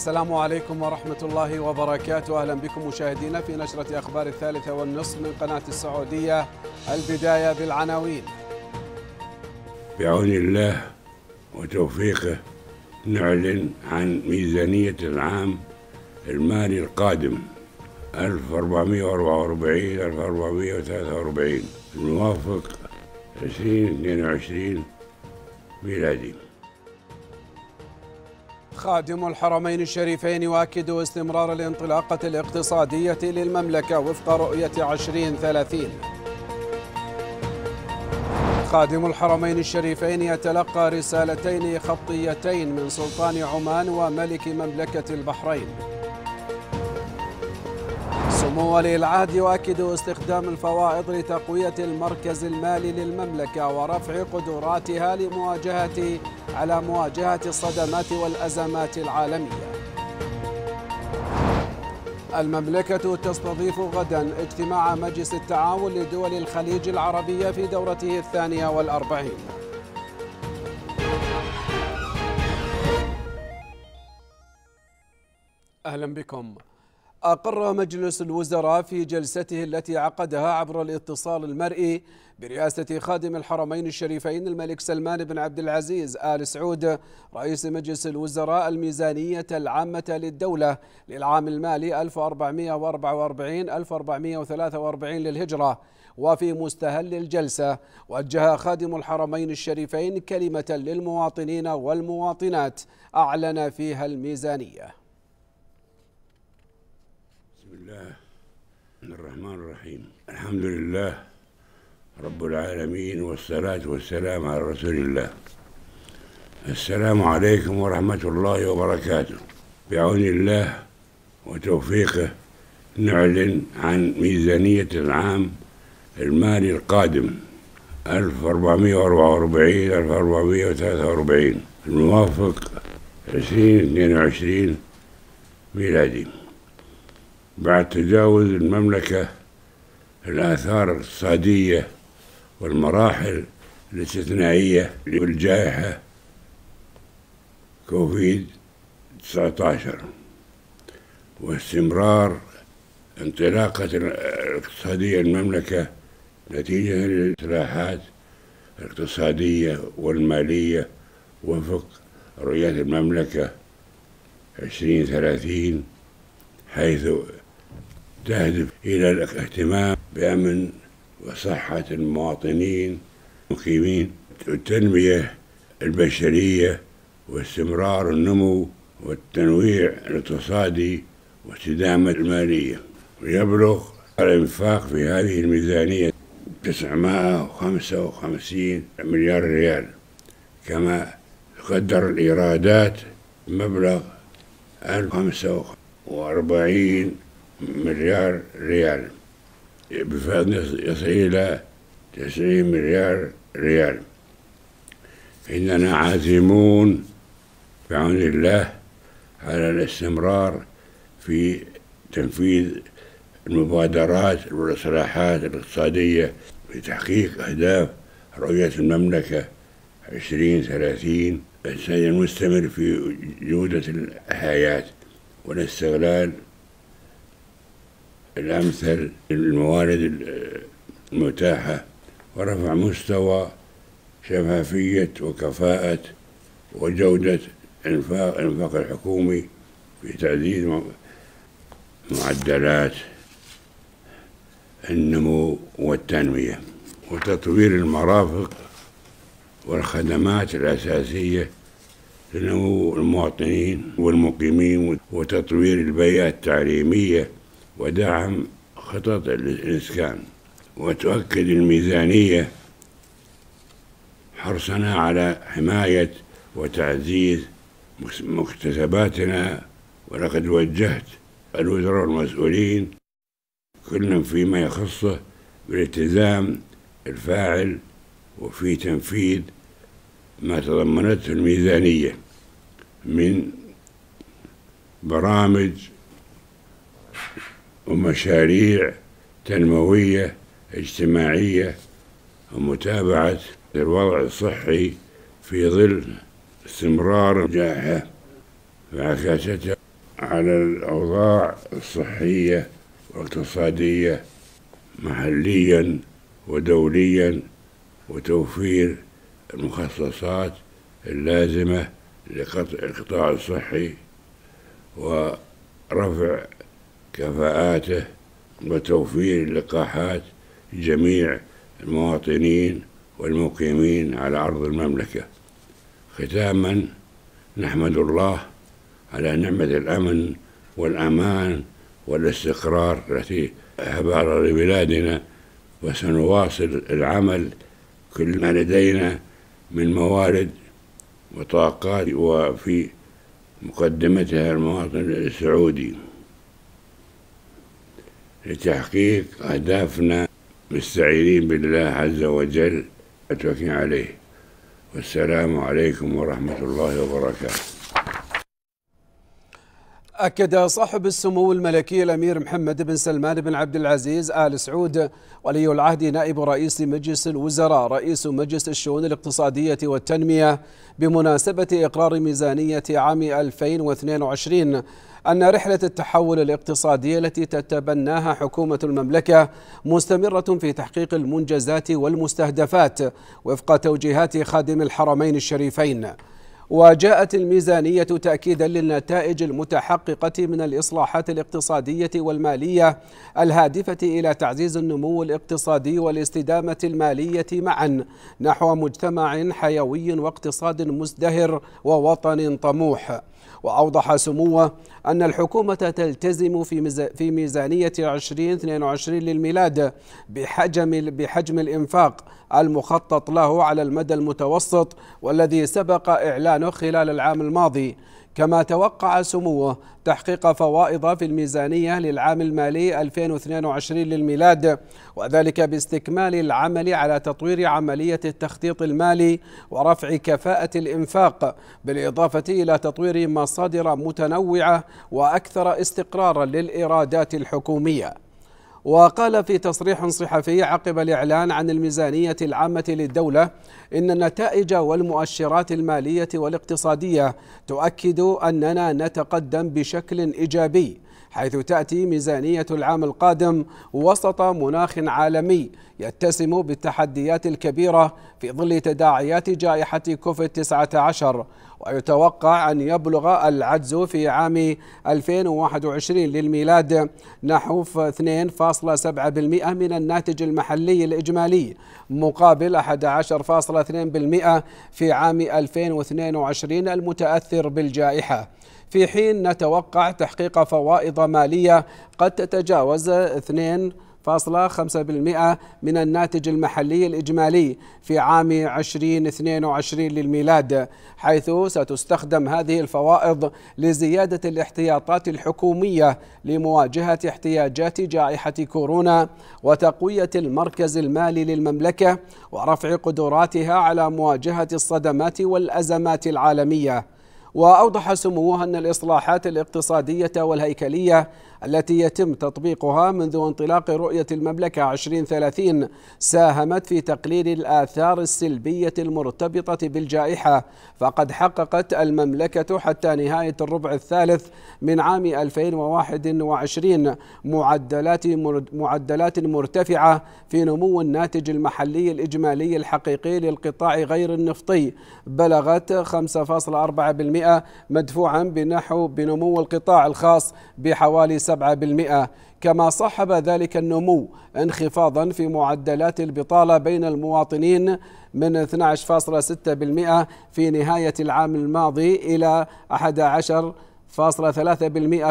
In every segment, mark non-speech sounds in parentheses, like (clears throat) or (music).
السلام عليكم ورحمة الله وبركاته أهلا بكم مشاهدينا في نشرة أخبار الثالثة والنصف من قناة السعودية البداية بالعناوين بعون الله وتوفيقه نعلن عن ميزانية العام المالي القادم 1444 1443 الموافق 2022 ميلادي خادم الحرمين الشريفين يؤكد استمرار الانطلاقة الاقتصادية للمملكة وفق رؤية 2030 خادم الحرمين الشريفين يتلقى رسالتين خطيتين من سلطان عمان وملك مملكة البحرين سمو ولي العهد يؤكد استخدام الفوائض لتقوية المركز المالي للمملكة ورفع قدراتها لمواجهة على مواجهة الصدمات والأزمات العالمية المملكة تستضيف غدا اجتماع مجلس التعاون لدول الخليج العربية في دورته الثانية والأربعين أهلا بكم أقر مجلس الوزراء في جلسته التي عقدها عبر الاتصال المرئي برئاسة خادم الحرمين الشريفين الملك سلمان بن عبد العزيز آل سعود رئيس مجلس الوزراء الميزانية العامة للدولة للعام المالي 1444 1443 للهجرة وفي مستهل الجلسة وجه خادم الحرمين الشريفين كلمة للمواطنين والمواطنات أعلن فيها الميزانية الله الرحمن الرحيم الحمد لله رب العالمين والصلاة والسلام على رسول الله السلام عليكم ورحمة الله وبركاته بعون الله وتوفيقه نعلن عن ميزانية العام المالي القادم 1444 1443 الموافق 2022 ميلادي بعد تجاوز المملكة الآثار الاقتصادية والمراحل الاستثنائية للجائحة كوفيد 19 واستمرار انطلاقة الاقتصادية المملكة نتيجة للإصلاحات الاقتصادية والمالية وفق رؤية المملكة 2030 حيث تهدف إلى الاهتمام بأمن وصحة المواطنين المقيمين التنمية البشرية واستمرار النمو والتنويع الاقتصادي واستدامة المالية ويبلغ الإنفاق في هذه الميزانية 955 مليار ريال كما تقدر الإيرادات مبلغ 1045 مليار ريال بفضل يصل إلى تسعين مليار ريال إننا عازمون بعون الله على الاستمرار في تنفيذ المبادرات والإصلاحات الاقتصادية لتحقيق أهداف رؤية المملكة 2030 الإنسان المستمر في جودة الحياة والاستغلال الأمثل للموارد المتاحة ورفع مستوى شفافية وكفاءة وجودة إنفاق الإنفاق الحكومي في تعزيز معدلات النمو والتنمية وتطوير المرافق والخدمات الأساسية لنمو المواطنين والمقيمين وتطوير البيئة التعليمية ودعم خطط الإسكان وتؤكد الميزانية حرصنا على حماية وتعزيز مكتسباتنا ولقد وجهت الوزراء والمسؤولين كل فيما يخصه بالالتزام الفاعل وفي تنفيذ ما تضمنته الميزانية من برامج ومشاريع تنموية اجتماعية ومتابعة الوضع الصحي في ظل استمرار الجائحة وعكاستها على الأوضاع الصحية والاقتصادية محليا ودوليا وتوفير المخصصات اللازمة لقطع القطاع الصحي ورفع كفاءاته وتوفير اللقاحات لجميع المواطنين والمقيمين على أرض المملكة ختاما نحمد الله على نعمة الأمن والأمان والاستقرار التي أهبار لبلادنا وسنواصل العمل كل ما لدينا من موارد وطاقات وفي مقدمتها المواطن السعودي لتحقيق أهدافنا مستعينين بالله عز وجل أتوكل عليه والسلام عليكم ورحمة الله وبركاته أكد صاحب السمو الملكي الأمير محمد بن سلمان بن عبد العزيز آل سعود ولي العهد نائب رئيس مجلس الوزراء رئيس مجلس الشؤون الاقتصادية والتنمية بمناسبة إقرار ميزانية عام 2022 أن رحلة التحول الاقتصادي التي تتبناها حكومة المملكة مستمرة في تحقيق المنجزات والمستهدفات وفق توجيهات خادم الحرمين الشريفين وجاءت الميزانية تأكيدا للنتائج المتحققة من الإصلاحات الاقتصادية والمالية الهادفة إلى تعزيز النمو الاقتصادي والاستدامة المالية معا نحو مجتمع حيوي واقتصاد مزدهر ووطن طموح وأوضح سموه أن الحكومة تلتزم في ميزانية 2022 للميلاد بحجم بحجم الإنفاق المخطط له على المدى المتوسط والذي سبق إعلانه خلال العام الماضي كما توقع سموه تحقيق فوائض في الميزانية للعام المالي 2022 للميلاد وذلك باستكمال العمل على تطوير عملية التخطيط المالي ورفع كفاءة الإنفاق بالإضافة إلى تطوير مصادر متنوعة وأكثر استقرارا للإيرادات الحكومية وقال في تصريح صحفي عقب الإعلان عن الميزانية العامة للدولة إن النتائج والمؤشرات المالية والاقتصادية تؤكد أننا نتقدم بشكل إيجابي حيث تأتي ميزانية العام القادم وسط مناخ عالمي يتسم بالتحديات الكبيرة في ظل تداعيات جائحة كوفيد 19 ويتوقع أن يبلغ العجز في عام 2021 للميلاد نحو 2.7% من الناتج المحلي الإجمالي مقابل 11.2% في عام 2022 المتأثر بالجائحة في حين نتوقع تحقيق فوائض مالية قد تتجاوز 2 من الناتج المحلي الإجمالي في عام 2022 للميلاد حيث ستستخدم هذه الفوائض لزيادة الاحتياطات الحكومية لمواجهة احتياجات جائحة كورونا وتقوية المركز المالي للمملكة ورفع قدراتها على مواجهة الصدمات والأزمات العالمية وأوضح سموها أن الإصلاحات الاقتصادية والهيكلية التي يتم تطبيقها منذ انطلاق رؤية المملكة 2030 ساهمت في تقليل الآثار السلبية المرتبطة بالجائحة فقد حققت المملكة حتى نهاية الربع الثالث من عام 2021 معدلات معدلات مرتفعة في نمو الناتج المحلي الإجمالي الحقيقي للقطاع غير النفطي بلغت 5.4% مدفوعا بنحو بنمو القطاع الخاص بحوالي كما صاحب ذلك النمو انخفاضا في معدلات البطالة بين المواطنين من 12.6% في نهاية العام الماضي إلى 11.3%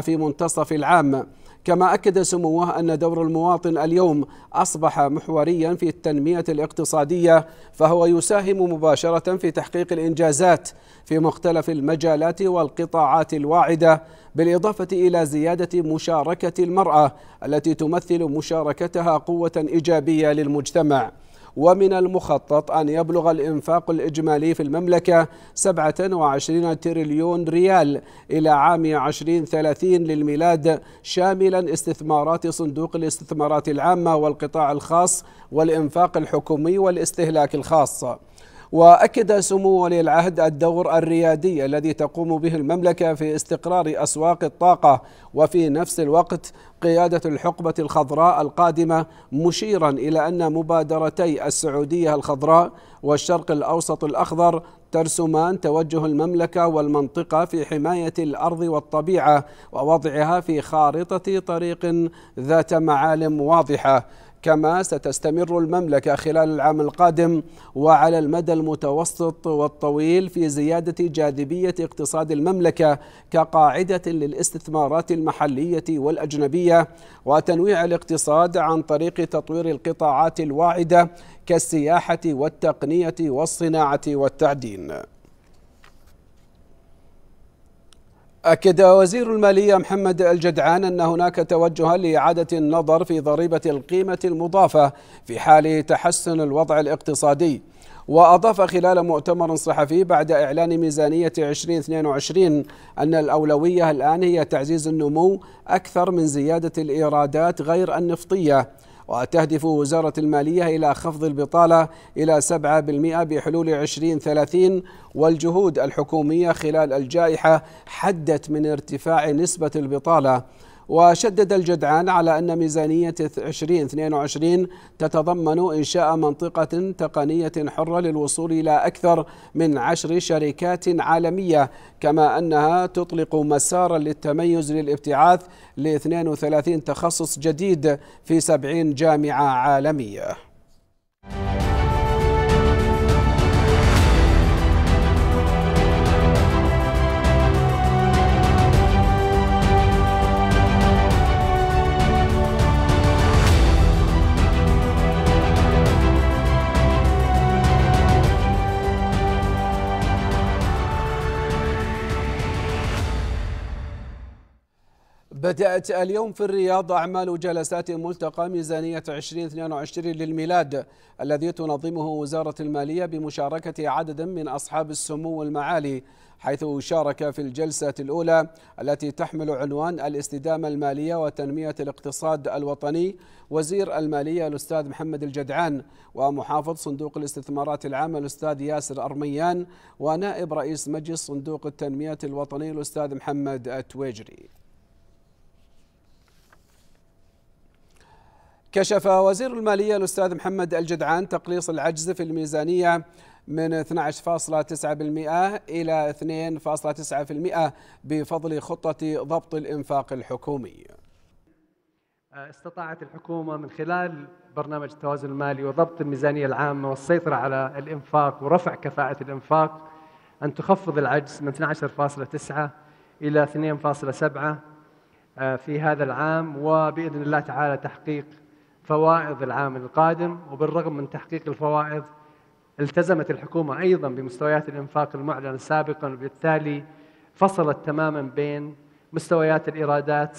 في منتصف العام كما أكد سموه أن دور المواطن اليوم أصبح محوريا في التنمية الاقتصادية فهو يساهم مباشرة في تحقيق الإنجازات في مختلف المجالات والقطاعات الواعدة بالإضافة إلى زيادة مشاركة المرأة التي تمثل مشاركتها قوة إيجابية للمجتمع ومن المخطط أن يبلغ الإنفاق الإجمالي في المملكة 27 تريليون ريال إلى عام 2030 للميلاد شاملا استثمارات صندوق الاستثمارات العامة والقطاع الخاص والإنفاق الحكومي والاستهلاك الخاص وأكد سمو ولي العهد الدور الريادي الذي تقوم به المملكة في استقرار أسواق الطاقة وفي نفس الوقت قيادة الحقبة الخضراء القادمة مشيرا إلى أن مبادرتي السعودية الخضراء والشرق الأوسط الأخضر ترسمان توجه المملكة والمنطقة في حماية الأرض والطبيعة ووضعها في خارطة طريق ذات معالم واضحة كما ستستمر المملكة خلال العام القادم وعلى المدى المتوسط والطويل في زيادة جاذبية اقتصاد المملكة كقاعدة للاستثمارات المحلية والأجنبية وتنويع الاقتصاد عن طريق تطوير القطاعات الواعدة كالسياحة والتقنية والصناعة والتعدين أكد وزير المالية محمد الجدعان أن هناك توجها لإعادة النظر في ضريبة القيمة المضافة في حال تحسن الوضع الاقتصادي وأضاف خلال مؤتمر صحفي بعد إعلان ميزانية 2022 أن الأولوية الآن هي تعزيز النمو أكثر من زيادة الإيرادات غير النفطية وتهدف وزارة المالية إلى خفض البطالة إلى 7% بحلول 2030 والجهود الحكومية خلال الجائحة حدت من ارتفاع نسبة البطالة وشدد الجدعان على أن ميزانية 2022 تتضمن إنشاء منطقة تقنية حرة للوصول إلى أكثر من عشر شركات عالمية كما أنها تطلق مسارا للتميز للابتعاث ل 32 تخصص جديد في 70 جامعة عالمية بدأت اليوم في الرياض أعمال جلسات ملتقى ميزانية 2022 للميلاد الذي تنظمه وزارة المالية بمشاركة عدد من أصحاب السمو والمعالي حيث شارك في الجلسة الأولى التي تحمل عنوان الاستدامة المالية وتنمية الاقتصاد الوطني وزير المالية الأستاذ محمد الجدعان ومحافظ صندوق الاستثمارات العامة الأستاذ ياسر أرميان ونائب رئيس مجلس صندوق التنمية الوطني الأستاذ محمد التويجري كشف وزير المالية الأستاذ محمد الجدعان تقليص العجز في الميزانية من 12.9% إلى 2.9% بفضل خطة ضبط الإنفاق الحكومي استطاعت الحكومة من خلال برنامج التوازن المالي وضبط الميزانية العامة والسيطرة على الإنفاق ورفع كفاءة الإنفاق أن تخفض العجز من 12.9 إلى 2.7 آه، في هذا العام وبإذن الله تعالى تحقيق فوائض العام القادم وبالرغم من تحقيق الفوائض التزمت الحكومة أيضا بمستويات الإنفاق المعلن سابقا وبالتالي فصلت تماما بين مستويات الإيرادات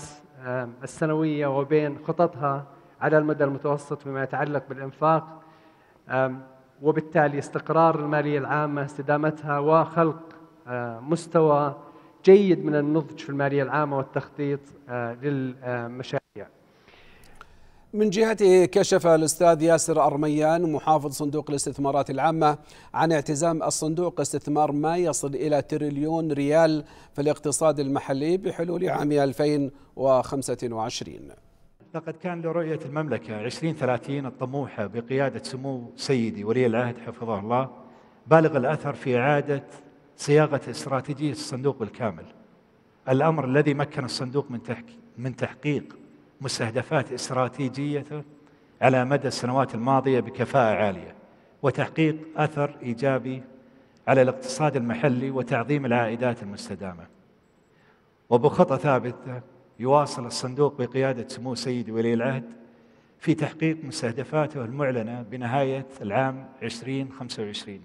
السنوية وبين خططها على المدى المتوسط فيما يتعلق بالإنفاق وبالتالي استقرار المالية العامة استدامتها وخلق مستوى جيد من النضج في المالية العامة والتخطيط للمشاريع من جهته كشف الأستاذ ياسر أرميان محافظ صندوق الاستثمارات العامة عن اعتزام الصندوق استثمار ما يصل إلى تريليون ريال في الاقتصاد المحلي بحلول عام 2025 لقد كان لرؤية المملكة 2030 الطموحة بقيادة سمو سيدي ولي العهد حفظه الله بالغ الأثر في إعادة صياغة استراتيجية الصندوق بالكامل الأمر الذي مكن الصندوق من, من تحقيق مستهدفات استراتيجيته على مدى السنوات الماضيه بكفاءه عاليه وتحقيق اثر ايجابي على الاقتصاد المحلي وتعظيم العائدات المستدامه. وبخطى ثابته يواصل الصندوق بقياده سمو سيد ولي العهد في تحقيق مستهدفاته المعلنه بنهايه العام 2025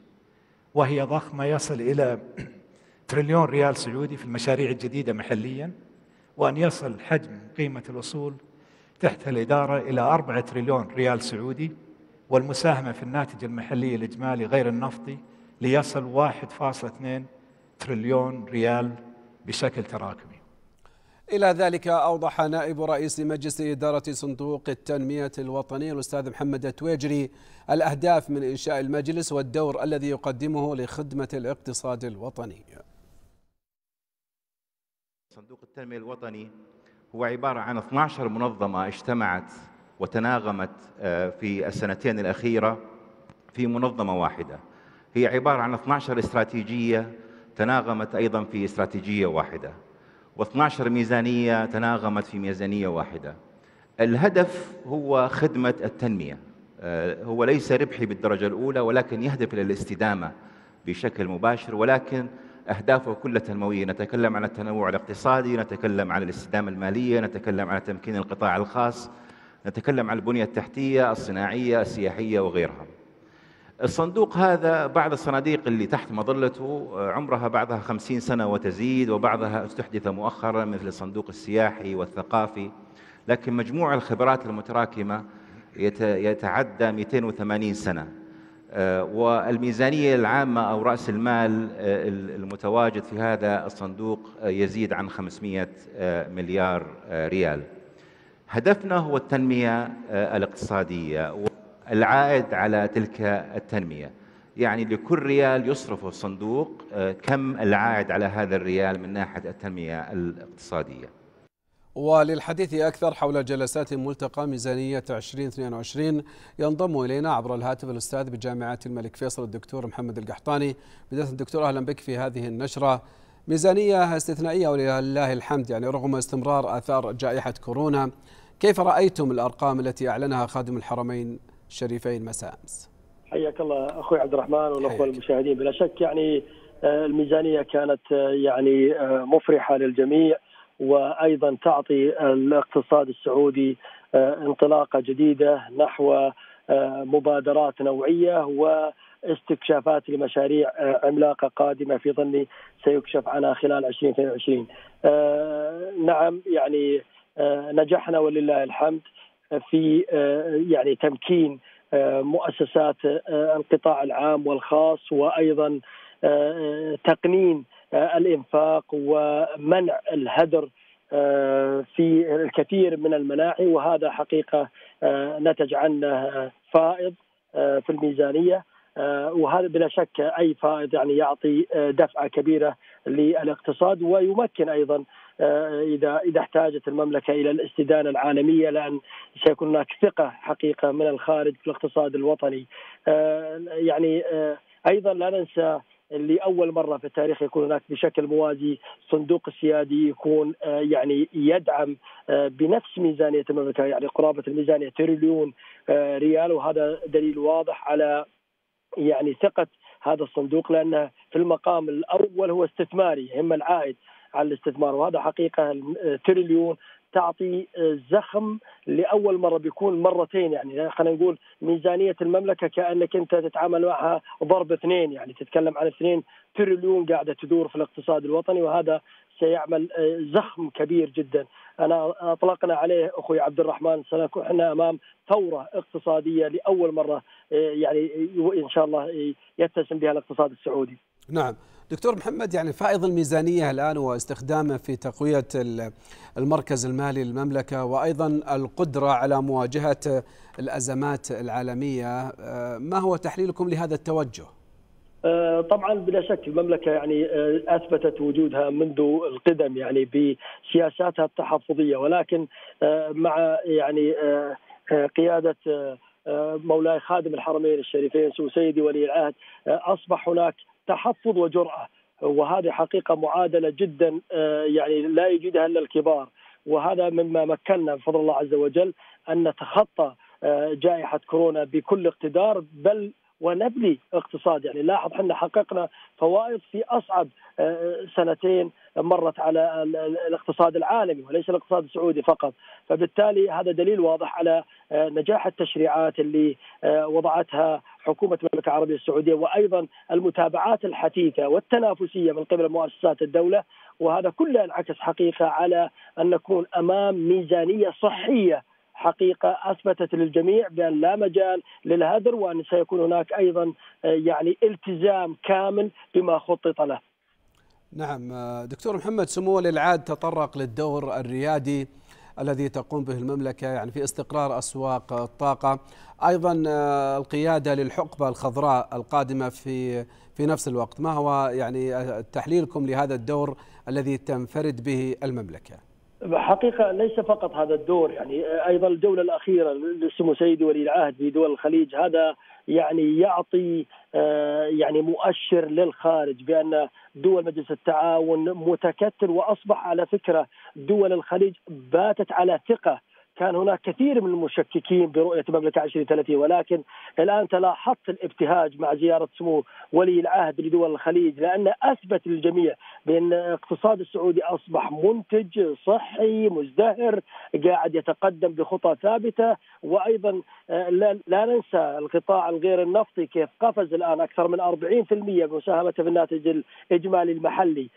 وهي ضخمه يصل الى (clears throat) تريليون ريال سعودي في المشاريع الجديده محليا وأن يصل حجم قيمة الأصول تحت الإدارة إلى 4 تريليون ريال سعودي والمساهمة في الناتج المحلي الإجمالي غير النفطي ليصل 1.2 تريليون ريال بشكل تراكمي إلى ذلك أوضح نائب رئيس مجلس إدارة صندوق التنمية الوطني الأستاذ محمد التويجري الأهداف من إنشاء المجلس والدور الذي يقدمه لخدمة الاقتصاد الوطني صندوق التنمية الوطني هو عبارة عن 12 منظمة اجتمعت وتناغمت آه، في السنتين الأخيرة في منظمة واحدة هي عبارة عن 12 استراتيجية تناغمت أيضا في استراتيجية واحدة و12 ميزانية تناغمت في ميزانية واحدة الهدف هو خدمة التنمية آه، هو ليس ربحي بالدرجة الأولى ولكن يهدف إلى الاستدامة بشكل مباشر ولكن أهدافه كلها تنموية نتكلم عن التنوع الاقتصادي نتكلم عن الاستدامة المالية نتكلم عن تمكين القطاع الخاص نتكلم عن البنية التحتية الصناعية السياحية وغيرها الصندوق هذا بعض الصناديق اللي تحت مظلته آه، عمرها بعضها خمسين سنة وتزيد وبعضها استحدث مؤخرا مثل الصندوق السياحي والثقافي لكن مجموع الخبرات المتراكمة يتعدى 280 سنة آه، والميزانية العامة أو رأس المال آه، المتواجد في هذا الصندوق آه، يزيد عن 500 مليار ريال هدفنا هو التنمية الاقتصادية والعائد على تلك التنمية يعني لكل ريال يصرفه الصندوق كم العائد على هذا الريال من ناحية التنمية الاقتصادية وللحديث أكثر حول جلسات ملتقى ميزانية 2022 ينضم إلينا عبر الهاتف الأستاذ بجامعة الملك فيصل الدكتور محمد القحطاني بداية الدكتور أهلا بك في هذه النشرة ميزانية استثنائية ولله الحمد يعني رغم استمرار آثار جائحة كورونا كيف رأيتم الأرقام التي أعلنها خادم الحرمين الشريفين مساء أمس حياك الله أخوي عبد الرحمن والأخوة المشاهدين بلا شك يعني آه، الميزانية كانت آه، يعني آه، مفرحة للجميع وايضا تعطي الاقتصاد السعودي آه، انطلاقه جديده نحو آه، مبادرات نوعيه و استكشافات لمشاريع آه، عملاقة قادمة في ظني سيكشف عنها خلال 2022 نعم يعني نجحنا ولله الحمد في يعني تمكين مؤسسات القطاع العام والخاص وأيضا تقنين الانفاق ومنع الهدر آه، في الكثير من المناحي وهذا حقيقه آه، نتج عنه فائض آه، في الميزانيه وهذا بلا شك اي فائض يعني يعطي دفعه كبيره للاقتصاد ويمكن ايضا اذا اذا احتاجت المملكه الى الاستدانه العالميه لان سيكون هناك ثقه حقيقه من الخارج في الاقتصاد الوطني يعني ايضا لا ننسى لاول مره في التاريخ يكون هناك بشكل موازي صندوق سيادي يكون آه، يعني يدعم آه، بنفس ميزانيه المملكه يعني قرابه الميزانيه تريليون آه، ريال وهذا دليل واضح على يعني ثقه هذا الصندوق لانه في المقام الاول هو استثماري يهم العائد على الاستثمار وهذا حقيقه تريليون تعطي آه، زخم لاول مره بيكون مرتين يعني،, يعني خلينا نقول ميزانيه المملكه كانك انت تتعامل معها ضرب اثنين يعني تتكلم عن اثنين تريليون قاعده تدور في الاقتصاد الوطني وهذا سيعمل آه، زخم كبير جدا انا اطلقنا عليه اخوي عبد الرحمن سنكون احنا امام ثوره اقتصاديه لاول مره آه، يعني ان شاء الله يتسم بها الاقتصاد السعودي نعم دكتور محمد يعني فائض الميزانية الآن واستخدامه في تقوية المركز المالي للمملكة وأيضا القدرة على مواجهة الأزمات العالمية آه، ما هو تحليلكم لهذا التوجه؟ آه، طبعا بلا شك المملكه يعني آه، اثبتت وجودها منذ القدم يعني بسياساتها التحفظيه ولكن مع يعني قياده مولاي خادم الحرمين الشريفين سيدي ولي العهد اصبح هناك تحفظ وجرأة وهذه حقيقة معادلة جدا آه، يعني لا يجدها إلا الكبار وهذا مما مكننا بفضل الله عز وجل أن نتخطى آه، جائحة كورونا بكل اقتدار بل ونبني اقتصاد يعني لاحظ احنا حققنا فوائد في اصعب آه، سنتين مرت على الاقتصاد العالمي وليس الاقتصاد السعودي فقط فبالتالي هذا دليل واضح على آه، نجاح التشريعات اللي آه، وضعتها حكومه المملكه العربيه السعوديه وايضا المتابعات الحثيثه والتنافسيه من قبل مؤسسات الدوله وهذا كله انعكس حقيقه على ان نكون امام ميزانيه صحيه حقيقه اثبتت للجميع بان لا مجال للهدر وان سيكون هناك ايضا آه، يعني التزام كامل بما خطط له. نعم آه، دكتور محمد سمو للعاد تطرق للدور الريادي الذي تقوم به المملكة يعني في استقرار أسواق الطاقة أيضا آه، القيادة للحقبة الخضراء القادمة في في نفس الوقت ما هو يعني تحليلكم لهذا الدور الذي تنفرد به المملكة حقيقة ليس فقط هذا الدور يعني أيضا الجولة الأخيرة لسمو سيدي ولي العهد في دول الخليج هذا يعني يعطي آه، يعني مؤشر للخارج بان دول مجلس التعاون متكتل واصبح على فكره دول الخليج باتت على ثقه كان هناك كثير من المشككين برؤية المملكة 2030 ولكن الآن تلاحظت الابتهاج مع زيارة سمو ولي العهد لدول الخليج لأن أثبت للجميع بأن الاقتصاد السعودي أصبح منتج صحي مزدهر قاعد يتقدم بخطى ثابتة وأيضا آه، لا ننسى القطاع الغير النفطي كيف قفز الآن أكثر من 40% مساهمة في الناتج الإجمالي المحلي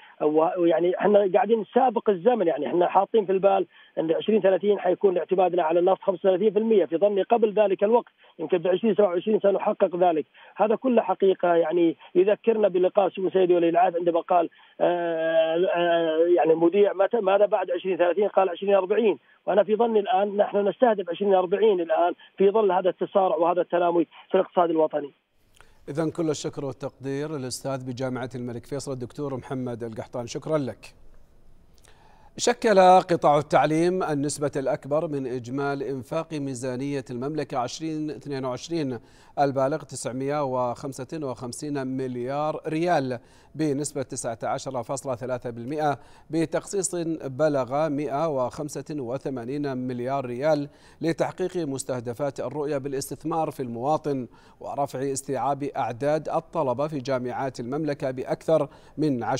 ويعني احنا قاعدين نسابق الزمن يعني احنا حاطين في البال أن 2030 حيكون اعتمادنا على النفط 35% في ظني قبل ذلك الوقت يمكن في 2027 سنحقق ذلك هذا كله حقيقه يعني يذكرنا بلقاء سمو سيدي ولي العهد عندما قال آه، آه، يعني مذيع متى ماذا بعد 2030 قال 2040 وانا في ظني الان نحن نستهدف 2040 الان في ظل هذا التسارع وهذا التلامي في الاقتصاد الوطني إذا كل الشكر والتقدير للأستاذ بجامعة الملك فيصل الدكتور محمد القحطان شكرا لك شكل قطاع التعليم النسبة الأكبر من إجمال إنفاق ميزانية المملكة 2022 البالغ 955 مليار ريال بنسبة 19.3% بتخصيص بلغ 185 مليار ريال لتحقيق مستهدفات الرؤية بالاستثمار في المواطن ورفع استيعاب أعداد الطلبة في جامعات المملكة بأكثر من 10%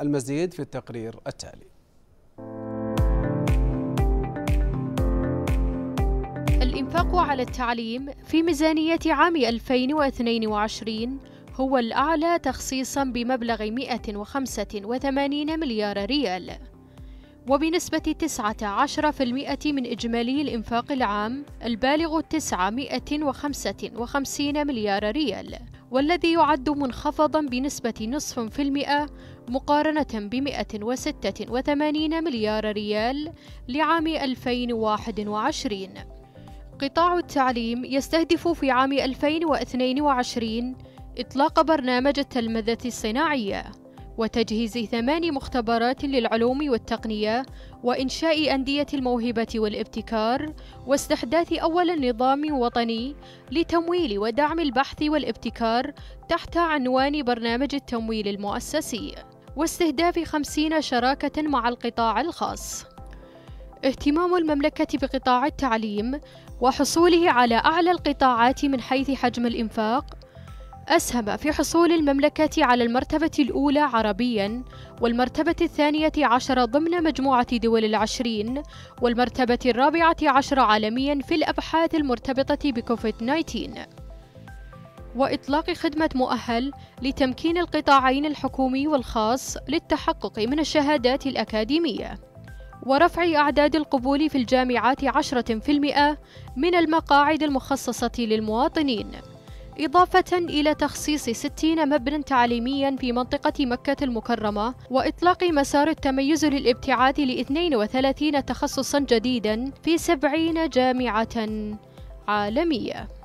المزيد في التقرير التالي الإنفاق على التعليم في ميزانية عام 2022 هو الأعلى تخصيصا بمبلغ 185 مليار ريال وبنسبة 19% من إجمالي الإنفاق العام البالغ 955 مليار ريال والذي يعد منخفضا بنسبة نصف في المئة مقارنة ب 186 مليار ريال لعام 2021 قطاع التعليم يستهدف في عام 2022 إطلاق برنامج التلمذة الصناعية وتجهيز ثمان مختبرات للعلوم والتقنية وإنشاء أندية الموهبة والابتكار واستحداث أول نظام وطني لتمويل ودعم البحث والابتكار تحت عنوان برنامج التمويل المؤسسي واستهداف خمسين شراكة مع القطاع الخاص اهتمام المملكة بقطاع التعليم وحصوله على أعلى القطاعات من حيث حجم الإنفاق أسهم في حصول المملكة على المرتبة الأولى عربيًا والمرتبة الثانية عشر ضمن مجموعة دول العشرين والمرتبة الرابعة عشر عالميًا في الأبحاث المرتبطة بكوفيد 19 وإطلاق خدمة مؤهل لتمكين القطاعين الحكومي والخاص للتحقق من الشهادات الأكاديمية ورفع أعداد القبول في الجامعات 10% من المقاعد المخصصة للمواطنين إضافة إلى تخصيص 60 مبنى تعليميا في منطقة مكة المكرمة وإطلاق مسار التميز للابتعاث ل 32 تخصصا جديدا في 70 جامعة عالمية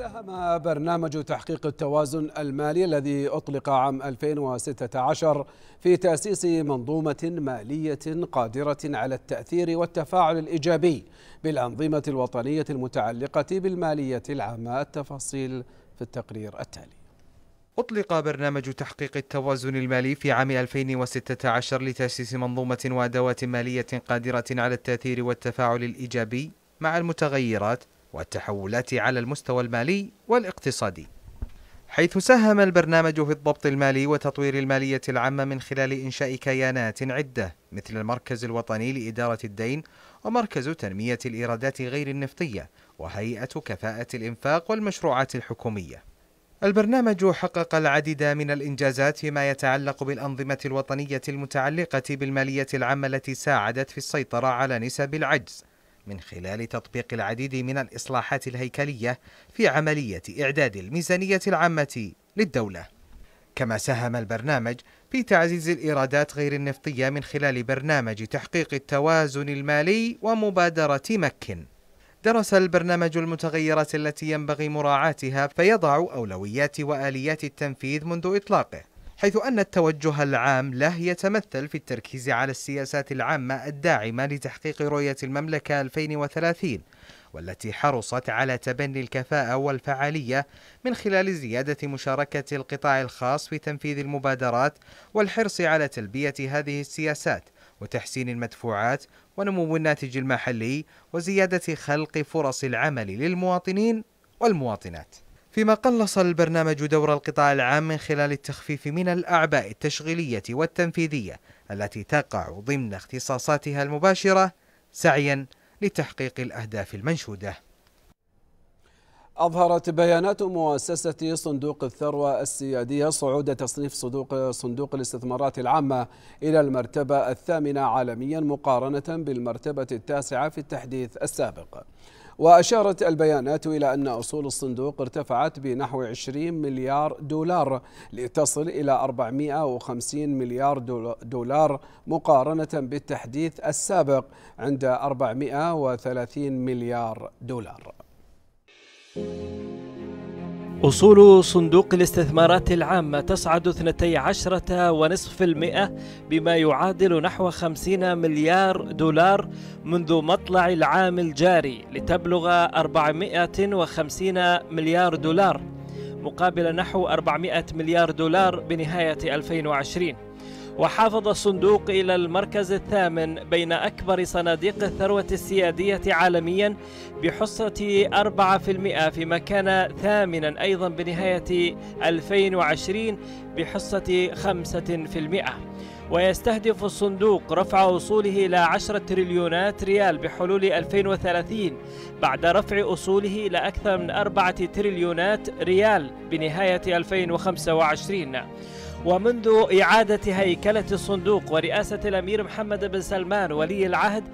ساهم برنامج تحقيق التوازن المالي الذي أطلق عام 2016 في تأسيس منظومة مالية قادرة على التأثير والتفاعل الإيجابي بالأنظمة الوطنية المتعلقة بالمالية العامة التفاصيل في التقرير التالي أطلق برنامج تحقيق التوازن المالي في عام 2016 لتأسيس منظومة وأدوات مالية قادرة على التأثير والتفاعل الإيجابي مع المتغيرات والتحولات على المستوى المالي والاقتصادي حيث ساهم البرنامج في الضبط المالي وتطوير المالية العامة من خلال إنشاء كيانات عدة مثل المركز الوطني لإدارة الدين ومركز تنمية الإيرادات غير النفطية وهيئة كفاءة الإنفاق والمشروعات الحكومية البرنامج حقق العديد من الإنجازات فيما يتعلق بالأنظمة الوطنية المتعلقة بالمالية العامة التي ساعدت في السيطرة على نسب العجز من خلال تطبيق العديد من الإصلاحات الهيكلية في عملية إعداد الميزانية العامة للدولة كما ساهم البرنامج في تعزيز الإيرادات غير النفطية من خلال برنامج تحقيق التوازن المالي ومبادرة مكن درس البرنامج المتغيرات التي ينبغي مراعاتها فيضع أولويات وآليات التنفيذ منذ إطلاقه حيث أن التوجه العام له يتمثل في التركيز على السياسات العامة الداعمة لتحقيق رؤية المملكة 2030 والتي حرصت على تبني الكفاءة والفعالية من خلال زيادة مشاركة القطاع الخاص في تنفيذ المبادرات والحرص على تلبية هذه السياسات وتحسين المدفوعات ونمو الناتج المحلي وزيادة خلق فرص العمل للمواطنين والمواطنات فيما قلص البرنامج دور القطاع العام من خلال التخفيف من الأعباء التشغيلية والتنفيذية التي تقع ضمن اختصاصاتها المباشرة سعيا لتحقيق الأهداف المنشودة أظهرت بيانات مؤسسة صندوق الثروة السيادية صعود تصنيف صندوق صندوق الاستثمارات العامة إلى المرتبة الثامنة عالميا مقارنة بالمرتبة التاسعة في التحديث السابق. وأشارت البيانات إلى أن أصول الصندوق ارتفعت بنحو 20 مليار دولار لتصل إلى 450 مليار دولار مقارنة بالتحديث السابق عند 430 مليار دولار. أصول صندوق الاستثمارات العامة تصعد 12.5% بما يعادل نحو 50 مليار دولار منذ مطلع العام الجاري لتبلغ 450 مليار دولار مقابل نحو 400 مليار دولار بنهاية 2020 وحافظ الصندوق إلى المركز الثامن بين أكبر صناديق الثروة السيادية عالميا بحصة 4% فيما كان ثامنا أيضا بنهاية 2020 بحصة 5% ويستهدف الصندوق رفع أصوله إلى 10 تريليونات ريال بحلول 2030 بعد رفع أصوله إلى أكثر من 4 تريليونات ريال بنهاية 2025 ومنذ إعادة هيكلة الصندوق ورئاسة الأمير محمد بن سلمان ولي العهد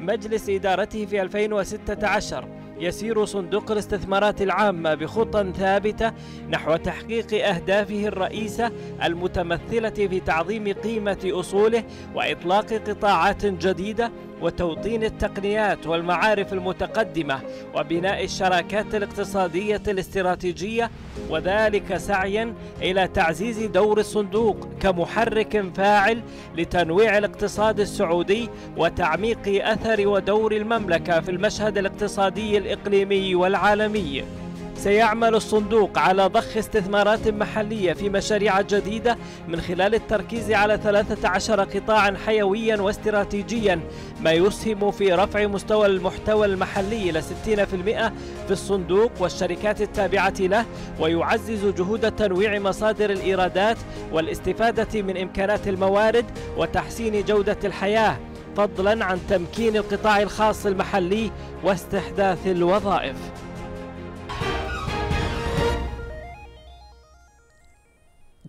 مجلس إدارته في 2016 يسير صندوق الاستثمارات العامة بخطى ثابتة نحو تحقيق أهدافه الرئيسة المتمثلة في تعظيم قيمة أصوله وإطلاق قطاعات جديدة وتوطين التقنيات والمعارف المتقدمة وبناء الشراكات الاقتصادية الاستراتيجية وذلك سعيا إلى تعزيز دور الصندوق كمحرك فاعل لتنويع الاقتصاد السعودي وتعميق أثر ودور المملكة في المشهد الاقتصادي الإقليمي والعالمي سيعمل الصندوق على ضخ استثمارات محلية في مشاريع جديدة من خلال التركيز على 13 قطاعا حيويا واستراتيجيا ما يسهم في رفع مستوى المحتوى المحلي إلى 60% في الصندوق والشركات التابعة له ويعزز جهود تنويع مصادر الإيرادات والاستفادة من إمكانات الموارد وتحسين جودة الحياة فضلا عن تمكين القطاع الخاص المحلي واستحداث الوظائف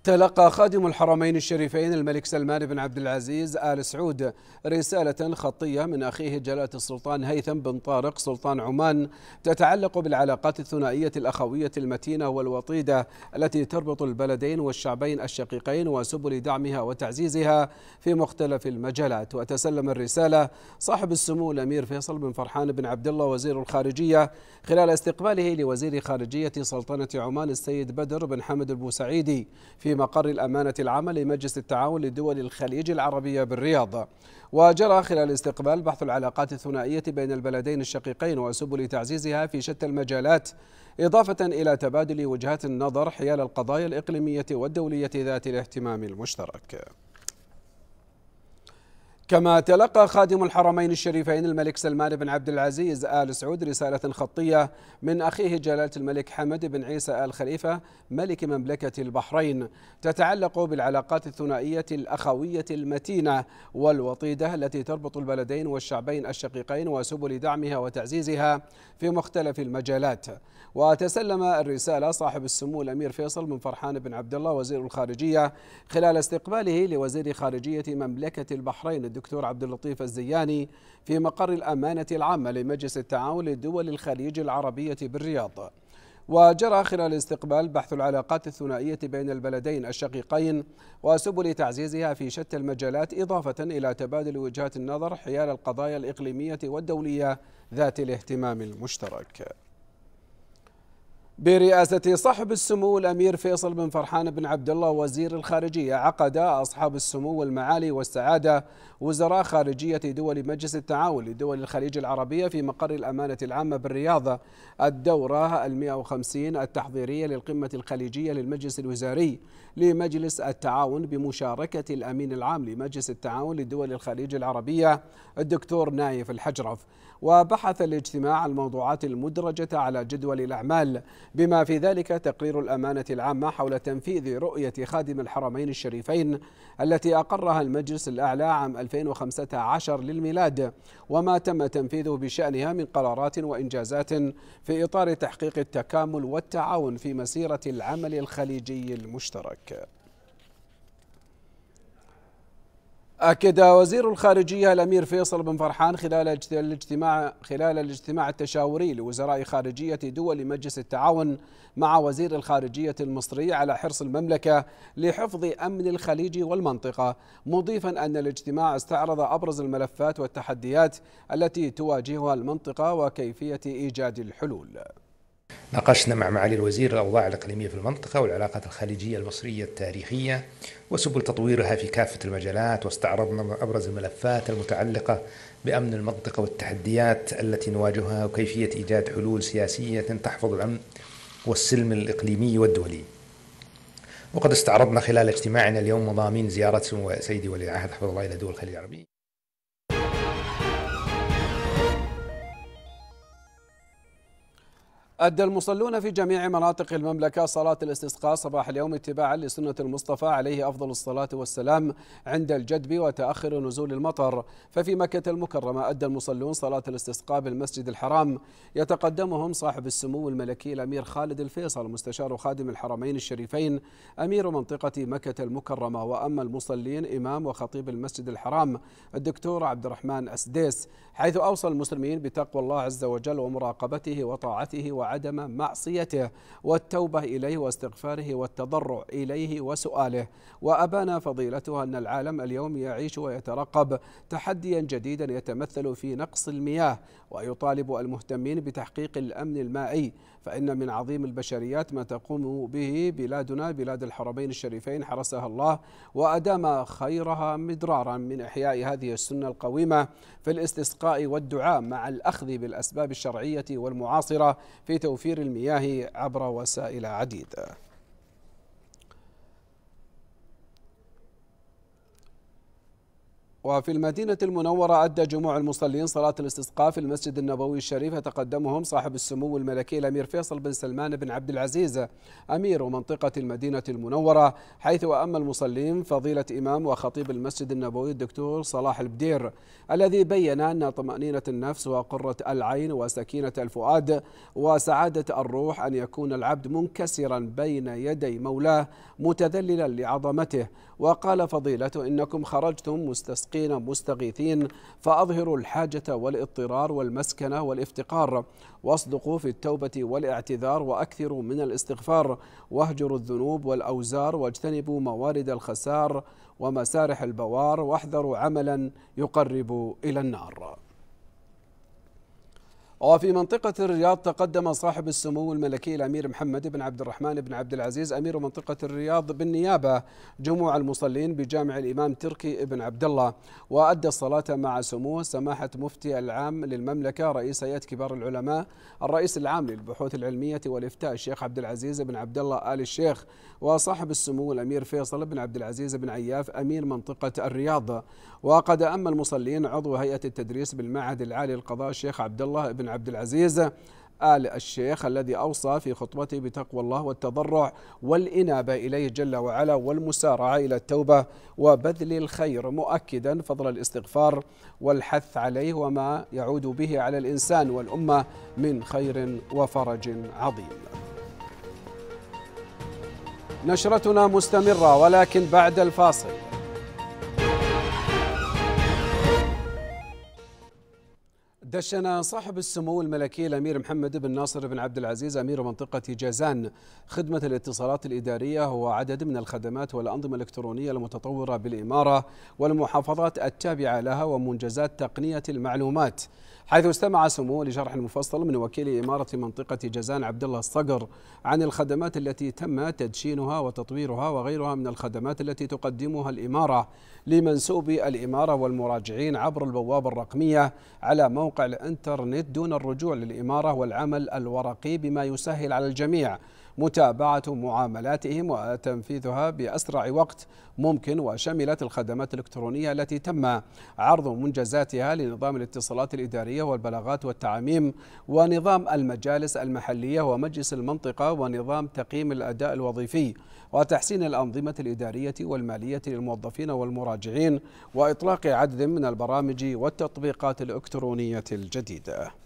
تلقى خادم الحرمين الشريفين الملك سلمان بن عبد العزيز آل سعود رسالة خطية من أخيه جلالة السلطان هيثم بن طارق سلطان عمان تتعلق بالعلاقات الثنائية الأخوية المتينة والوطيدة التي تربط البلدين والشعبين الشقيقين وسبل دعمها وتعزيزها في مختلف المجالات وتسلم الرسالة صاحب السمو الأمير فيصل بن فرحان بن عبد الله وزير الخارجية خلال استقباله لوزير خارجية سلطنة عمان السيد بدر بن حمد البوسعيدي في في مقر الأمانة العامة لمجلس التعاون لدول الخليج العربية بالرياض وجرى خلال استقبال بحث العلاقات الثنائية بين البلدين الشقيقين وسبل تعزيزها في شتى المجالات إضافة إلى تبادل وجهات النظر حيال القضايا الإقليمية والدولية ذات الاهتمام المشترك كما تلقى خادم الحرمين الشريفين الملك سلمان بن عبد العزيز آل سعود رسالة خطية من أخيه جلالة الملك حمد بن عيسى آل خليفة ملك مملكة البحرين تتعلق بالعلاقات الثنائية الأخوية المتينة والوطيدة التي تربط البلدين والشعبين الشقيقين وسبل دعمها وتعزيزها في مختلف المجالات وتسلم الرسالة صاحب السمو الأمير فيصل بن فرحان بن عبد الله وزير الخارجية خلال استقباله لوزير خارجية مملكة البحرين الدكتور عبد اللطيف الزياني في مقر الأمانة العامة لمجلس التعاون لدول الخليج العربية بالرياض وجرى خلال الاستقبال بحث العلاقات الثنائية بين البلدين الشقيقين وسبل تعزيزها في شتى المجالات إضافة إلى تبادل وجهات النظر حيال القضايا الإقليمية والدولية ذات الاهتمام المشترك برئاسة صاحب السمو الأمير فيصل بن فرحان بن عبد الله وزير الخارجية عقد أصحاب السمو والمعالي والسعادة وزراء خارجية دول مجلس التعاون لدول الخليج العربية في مقر الأمانة العامة بالرياضة الدورة 150 التحضيرية للقمة الخليجية للمجلس الوزاري لمجلس التعاون بمشاركة الأمين العام لمجلس التعاون لدول الخليج العربية الدكتور نايف الحجرف وبحث الاجتماع الموضوعات المدرجة على جدول الأعمال بما في ذلك تقرير الأمانة العامة حول تنفيذ رؤية خادم الحرمين الشريفين التي أقرها المجلس الأعلى عام 2015 للميلاد وما تم تنفيذه بشأنها من قرارات وإنجازات في إطار تحقيق التكامل والتعاون في مسيرة العمل الخليجي المشترك ذلك أكد وزير الخارجية الأمير فيصل بن فرحان خلال الاجتماع خلال الاجتماع التشاوري لوزراء خارجية دول مجلس التعاون مع وزير الخارجية المصري على حرص المملكة لحفظ أمن الخليج والمنطقة مضيفا أن الاجتماع استعرض أبرز الملفات والتحديات التي تواجهها المنطقة وكيفية إيجاد الحلول ناقشنا مع معالي الوزير الأوضاع الإقليمية في المنطقة والعلاقات الخليجية المصرية التاريخية وسبل تطويرها في كافة المجالات واستعرضنا أبرز الملفات المتعلقة بأمن المنطقة والتحديات التي نواجهها وكيفية إيجاد حلول سياسية تحفظ الأمن والسلم الإقليمي والدولي وقد استعرضنا خلال اجتماعنا اليوم مضامين زيارة سيدي ولي العهد حفظه الله إلى دول الخليج العربي أدى المصلون في جميع مناطق المملكة صلاة الاستسقاء صباح اليوم اتباعا لسنة المصطفى عليه أفضل الصلاة والسلام عند الجدب وتأخر نزول المطر ففي مكة المكرمة أدى المصلون صلاة الاستسقاء بالمسجد الحرام يتقدمهم صاحب السمو الملكي الأمير خالد الفيصل مستشار خادم الحرمين الشريفين أمير منطقة مكة المكرمة وأما المصلين إمام وخطيب المسجد الحرام الدكتور عبد الرحمن أسديس حيث أوصى المسلمين بتقوى الله عز وجل ومراقبته وطاعته وعلى وعدم معصيته والتوبة إليه واستغفاره والتضرع إليه وسؤاله وأبان فضيلتها أن العالم اليوم يعيش ويترقب تحديا جديدا يتمثل في نقص المياه ويطالب المهتمين بتحقيق الأمن المائي فإن من عظيم البشريات ما تقوم به بلادنا بلاد الحرمين الشريفين حرسها الله وأدام خيرها مدرارا من إحياء هذه السنة القويمة في الاستسقاء والدعاء مع الأخذ بالأسباب الشرعية والمعاصرة في توفير المياه عبر وسائل عديدة وفي المدينة المنورة أدى جموع المصلين صلاة الاستسقاء في المسجد النبوي الشريف تقدمهم صاحب السمو الملكي الأمير فيصل بن سلمان بن عبد العزيز أمير منطقة المدينة المنورة حيث أما المصلين فضيلة إمام وخطيب المسجد النبوي الدكتور صلاح البدير الذي بين أن طمأنينة النفس وقرة العين وسكينة الفؤاد وسعادة الروح أن يكون العبد منكسرا بين يدي مولاه متذللا لعظمته وقال فضيلته إنكم خرجتم مستسقين مستغيثين فأظهروا الحاجة والاضطرار والمسكنة والافتقار واصدقوا في التوبة والاعتذار وأكثروا من الاستغفار واهجروا الذنوب والأوزار واجتنبوا موارد الخسار ومسارح البوار واحذروا عملا يقرب إلى النار وفي منطقة الرياض تقدم صاحب السمو الملكي الأمير محمد بن عبد الرحمن بن عبد العزيز أمير منطقة الرياض بالنيابة جموع المصلين بجامع الإمام تركي بن عبد الله وأدى الصلاة مع سموه سماحة مفتي العام للمملكة رئيس هيئة كبار العلماء الرئيس العام للبحوث العلمية والإفتاء الشيخ عبد العزيز بن عبد الله آل الشيخ وصاحب السمو الأمير فيصل بن عبد العزيز بن عياف أمير منطقة الرياض وقد أما المصلين عضو هيئة التدريس بالمعهد العالي للقضاء الشيخ عبد الله بن عبد العزيز آل الشيخ الذي أوصى في خطبته بتقوى الله والتضرع والإنابة إليه جل وعلا والمسارعة إلى التوبة وبذل الخير مؤكدا فضل الاستغفار والحث عليه وما يعود به على الإنسان والأمة من خير وفرج عظيم نشرتنا مستمرة ولكن بعد الفاصل دشن صاحب السمو الملكي الامير محمد بن ناصر بن عبد العزيز امير منطقه جازان خدمه الاتصالات الاداريه وعدد من الخدمات والانظمه الالكترونيه المتطوره بالاماره والمحافظات التابعه لها ومنجزات تقنيه المعلومات حيث استمع سموه لشرح مفصل من وكيل إمارة منطقة جازان عبد الله الصقر عن الخدمات التي تم تدشينها وتطويرها وغيرها من الخدمات التي تقدمها الإمارة لمنسوبي الإمارة والمراجعين عبر البوابة الرقمية على موقع الإنترنت دون الرجوع للإمارة والعمل الورقي بما يسهل على الجميع متابعة معاملاتهم وتنفيذها بأسرع وقت ممكن وشملت الخدمات الإلكترونية التي تم عرض منجزاتها لنظام الاتصالات الإدارية والبلاغات والتعاميم ونظام المجالس المحلية ومجلس المنطقة ونظام تقييم الأداء الوظيفي وتحسين الأنظمة الإدارية والمالية للموظفين والمراجعين وإطلاق عدد من البرامج والتطبيقات الإلكترونية الجديدة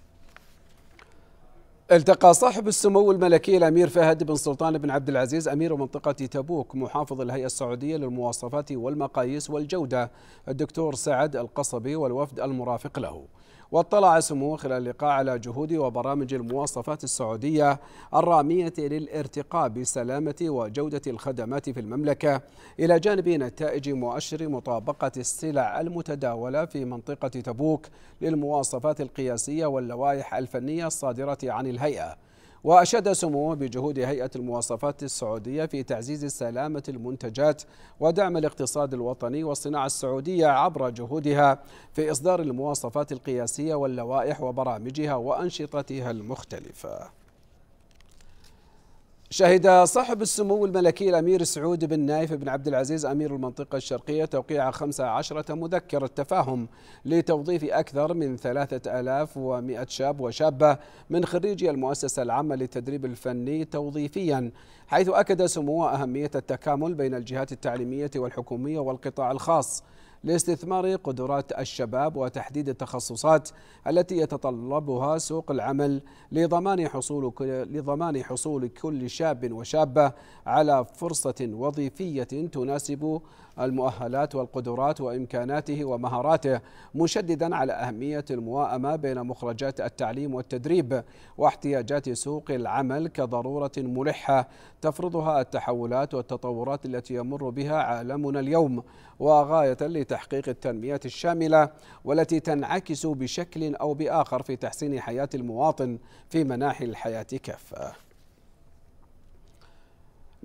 التقى صاحب السمو الملكي الامير فهد بن سلطان بن عبد العزيز امير منطقه تبوك محافظ الهيئه السعوديه للمواصفات والمقاييس والجوده الدكتور سعد القصبي والوفد المرافق له واطلع سموه خلال اللقاء على جهود وبرامج المواصفات السعودية الرامية للارتقاء بسلامة وجودة الخدمات في المملكة إلى جانب نتائج مؤشر مطابقة السلع المتداولة في منطقة تبوك للمواصفات القياسية واللوائح الفنية الصادرة عن الهيئة وأشاد سموه بجهود هيئة المواصفات السعودية في تعزيز سلامة المنتجات ودعم الاقتصاد الوطني والصناعة السعودية عبر جهودها في إصدار المواصفات القياسية واللوائح وبرامجها وأنشطتها المختلفة شهد صاحب السمو الملكي الأمير سعود بن نايف بن عبد العزيز أمير المنطقة الشرقية توقيع 15 مذكرة تفاهم لتوظيف أكثر من 3100 شاب وشابة من خريجي المؤسسة العامة للتدريب الفني توظيفيا حيث أكد سموه أهمية التكامل بين الجهات التعليمية والحكومية والقطاع الخاص لاستثمار قدرات الشباب وتحديد التخصصات التي يتطلبها سوق العمل لضمان حصول لضمان حصول كل شاب وشابه على فرصه وظيفيه تناسب المؤهلات والقدرات وامكاناته ومهاراته مشددا على اهميه المواءمه بين مخرجات التعليم والتدريب واحتياجات سوق العمل كضروره ملحه تفرضها التحولات والتطورات التي يمر بها عالمنا اليوم وغاية لتحقيق التنمية الشاملة والتي تنعكس بشكل أو بآخر في تحسين حياة المواطن في مناحي الحياة كافة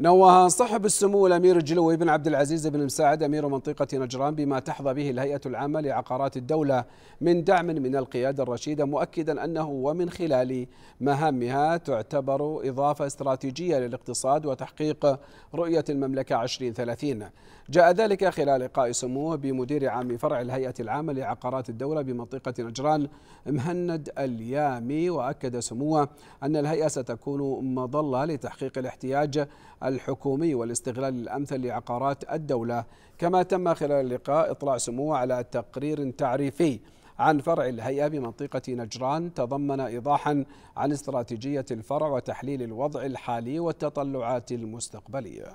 نوه صاحب السمو الامير الجلوي بن عبد العزيز بن مساعد امير منطقه نجران بما تحظى به الهيئه العامه لعقارات الدوله من دعم من القياده الرشيده مؤكدا انه ومن خلال مهامها تعتبر اضافه استراتيجيه للاقتصاد وتحقيق رؤيه المملكه 2030 جاء ذلك خلال لقاء سموه بمدير عام فرع الهيئه العامه لعقارات الدوله بمنطقه نجران مهند اليامي واكد سموه ان الهيئه ستكون مظله لتحقيق الاحتياج الحكومي والاستغلال الأمثل لعقارات الدولة كما تم خلال اللقاء إطلاع سموه على تقرير تعريفي عن فرع الهيئة بمنطقة نجران تضمن إيضاحا عن استراتيجية الفرع وتحليل الوضع الحالي والتطلعات المستقبلية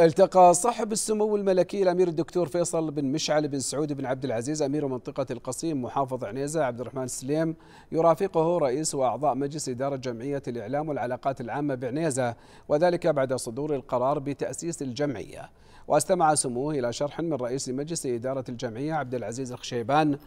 التقى صاحب السمو الملكي الامير الدكتور فيصل بن مشعل بن سعود بن عبد العزيز امير منطقه القصيم محافظ عنيزه عبد الرحمن السليم يرافقه رئيس واعضاء مجلس اداره جمعيه الاعلام والعلاقات العامه بعنيزه وذلك بعد صدور القرار بتاسيس الجمعيه واستمع سموه الى شرح من رئيس مجلس اداره الجمعيه عبد العزيز الخشيبان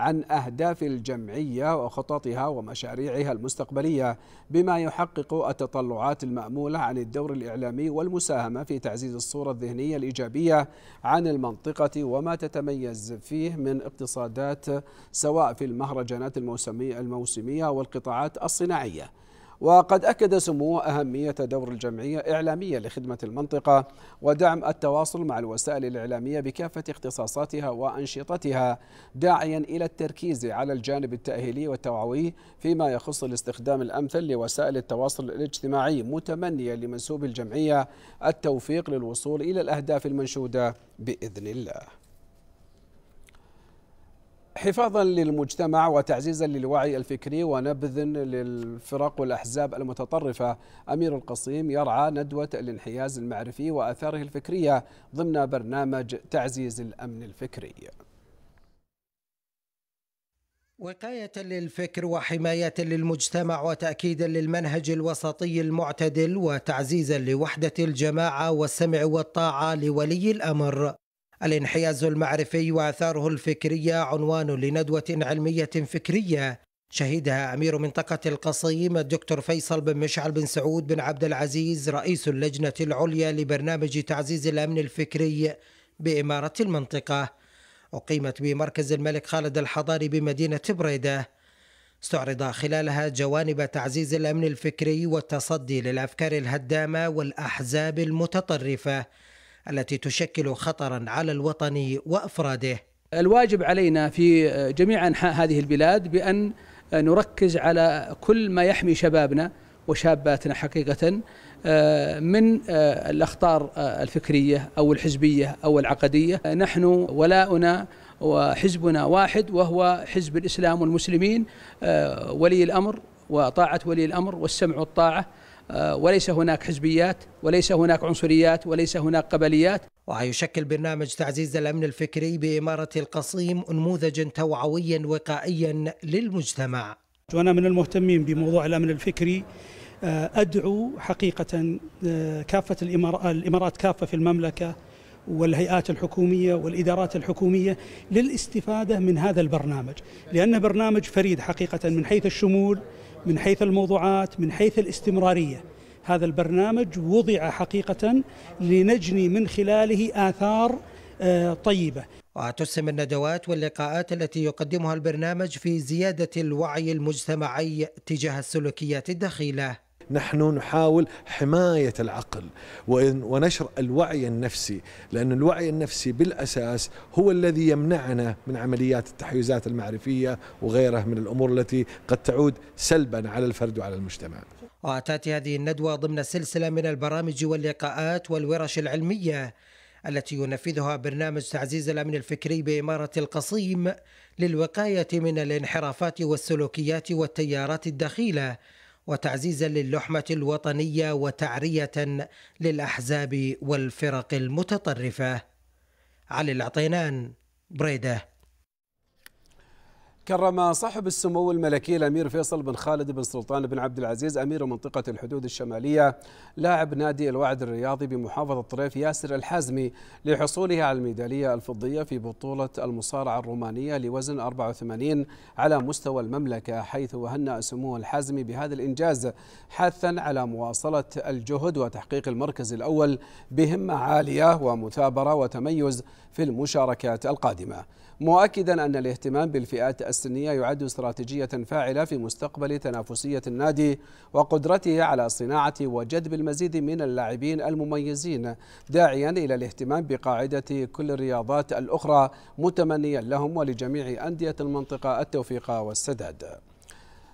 عن أهداف الجمعية وخططها ومشاريعها المستقبلية بما يحقق التطلعات المأمولة عن الدور الإعلامي والمساهمة في تعزيز الصورة الذهنية الإيجابية عن المنطقة وما تتميز فيه من اقتصادات سواء في المهرجانات الموسمية والقطاعات الصناعية وقد أكد سموه أهمية دور الجمعية إعلامية لخدمة المنطقة ودعم التواصل مع الوسائل الإعلامية بكافة اختصاصاتها وأنشطتها داعيا إلى التركيز على الجانب التأهيلي والتوعوي فيما يخص الاستخدام الأمثل لوسائل التواصل الاجتماعي متمنيا لمنسوب الجمعية التوفيق للوصول إلى الأهداف المنشودة بإذن الله حفاظا للمجتمع وتعزيزا للوعي الفكري ونبذ للفرق والاحزاب المتطرفه امير القصيم يرعى ندوه الانحياز المعرفي واثاره الفكريه ضمن برنامج تعزيز الامن الفكري وقاية للفكر وحماية للمجتمع وتأكيدا للمنهج الوسطي المعتدل وتعزيزا لوحدة الجماعة والسمع والطاعة لولي الأمر الانحياز المعرفي واثاره الفكريه عنوان لندوه علميه فكريه شهدها امير منطقه القصيم الدكتور فيصل بن مشعل بن سعود بن عبد العزيز رئيس اللجنه العليا لبرنامج تعزيز الامن الفكري باماره المنطقه اقيمت بمركز الملك خالد الحضاري بمدينه بريده استعرض خلالها جوانب تعزيز الامن الفكري والتصدي للافكار الهدامه والاحزاب المتطرفه التي تشكل خطرا على الوطن وافراده. الواجب علينا في جميع انحاء هذه البلاد بان نركز على كل ما يحمي شبابنا وشاباتنا حقيقه آه، من آه، الاخطار آه، الفكريه او الحزبيه او العقديه، نحن ولاؤنا وحزبنا واحد وهو حزب الاسلام والمسلمين ولي الامر وطاعه ولي الامر والسمع والطاعه آه، وليس هناك حزبيات وليس هناك عنصريات وليس هناك قبليات ويشكل برنامج تعزيز الأمن الفكري بإمارة القصيم نموذجا توعويا وقائيا للمجتمع وأنا من المهتمين بموضوع الأمن الفكري آه، أدعو حقيقة آه، كافة الإمارات كافة في المملكة والهيئات الحكومية والإدارات الحكومية للاستفادة من هذا البرنامج لأنه برنامج فريد حقيقة من حيث الشمول من حيث الموضوعات من حيث الاستمرارية هذا البرنامج وضع حقيقة لنجني من خلاله آثار آه، طيبة وتسهم الندوات واللقاءات التي يقدمها البرنامج في زيادة الوعي المجتمعي تجاه السلوكيات الدخيلة نحن نحاول حماية العقل ونشر الوعي النفسي لأن الوعي النفسي بالأساس هو الذي يمنعنا من عمليات التحيزات المعرفية وغيرها من الأمور التي قد تعود سلبا على الفرد وعلى المجتمع وتأتي هذه الندوة ضمن سلسلة من البرامج واللقاءات والورش العلمية التي ينفذها برنامج تعزيز الامن الفكري باماره القصيم للوقايه من الانحرافات والسلوكيات والتيارات الدخيله وتعزيزا للحمة الوطنية وتعرية للأحزاب والفرق المتطرفة علي العطينان بريده كرم صاحب السمو الملكي الامير فيصل بن خالد بن سلطان بن عبد العزيز امير منطقه الحدود الشماليه لاعب نادي الوعد الرياضي بمحافظه طريف ياسر الحازمي لحصوله على الميداليه الفضيه في بطوله المصارعه الرومانيه لوزن 84 على مستوى المملكه حيث وهنأ سمو الحازمي بهذا الانجاز حثا على مواصله الجهد وتحقيق المركز الاول بهمه عاليه ومثابره وتميز في المشاركات القادمه مؤكدا أن الاهتمام بالفئات السنية يعد استراتيجية فاعلة في مستقبل تنافسية النادي وقدرته على صناعة وجذب المزيد من اللاعبين المميزين داعيا إلى الاهتمام بقاعدة كل الرياضات الأخرى متمنيا لهم ولجميع أندية المنطقة التوفيق والسداد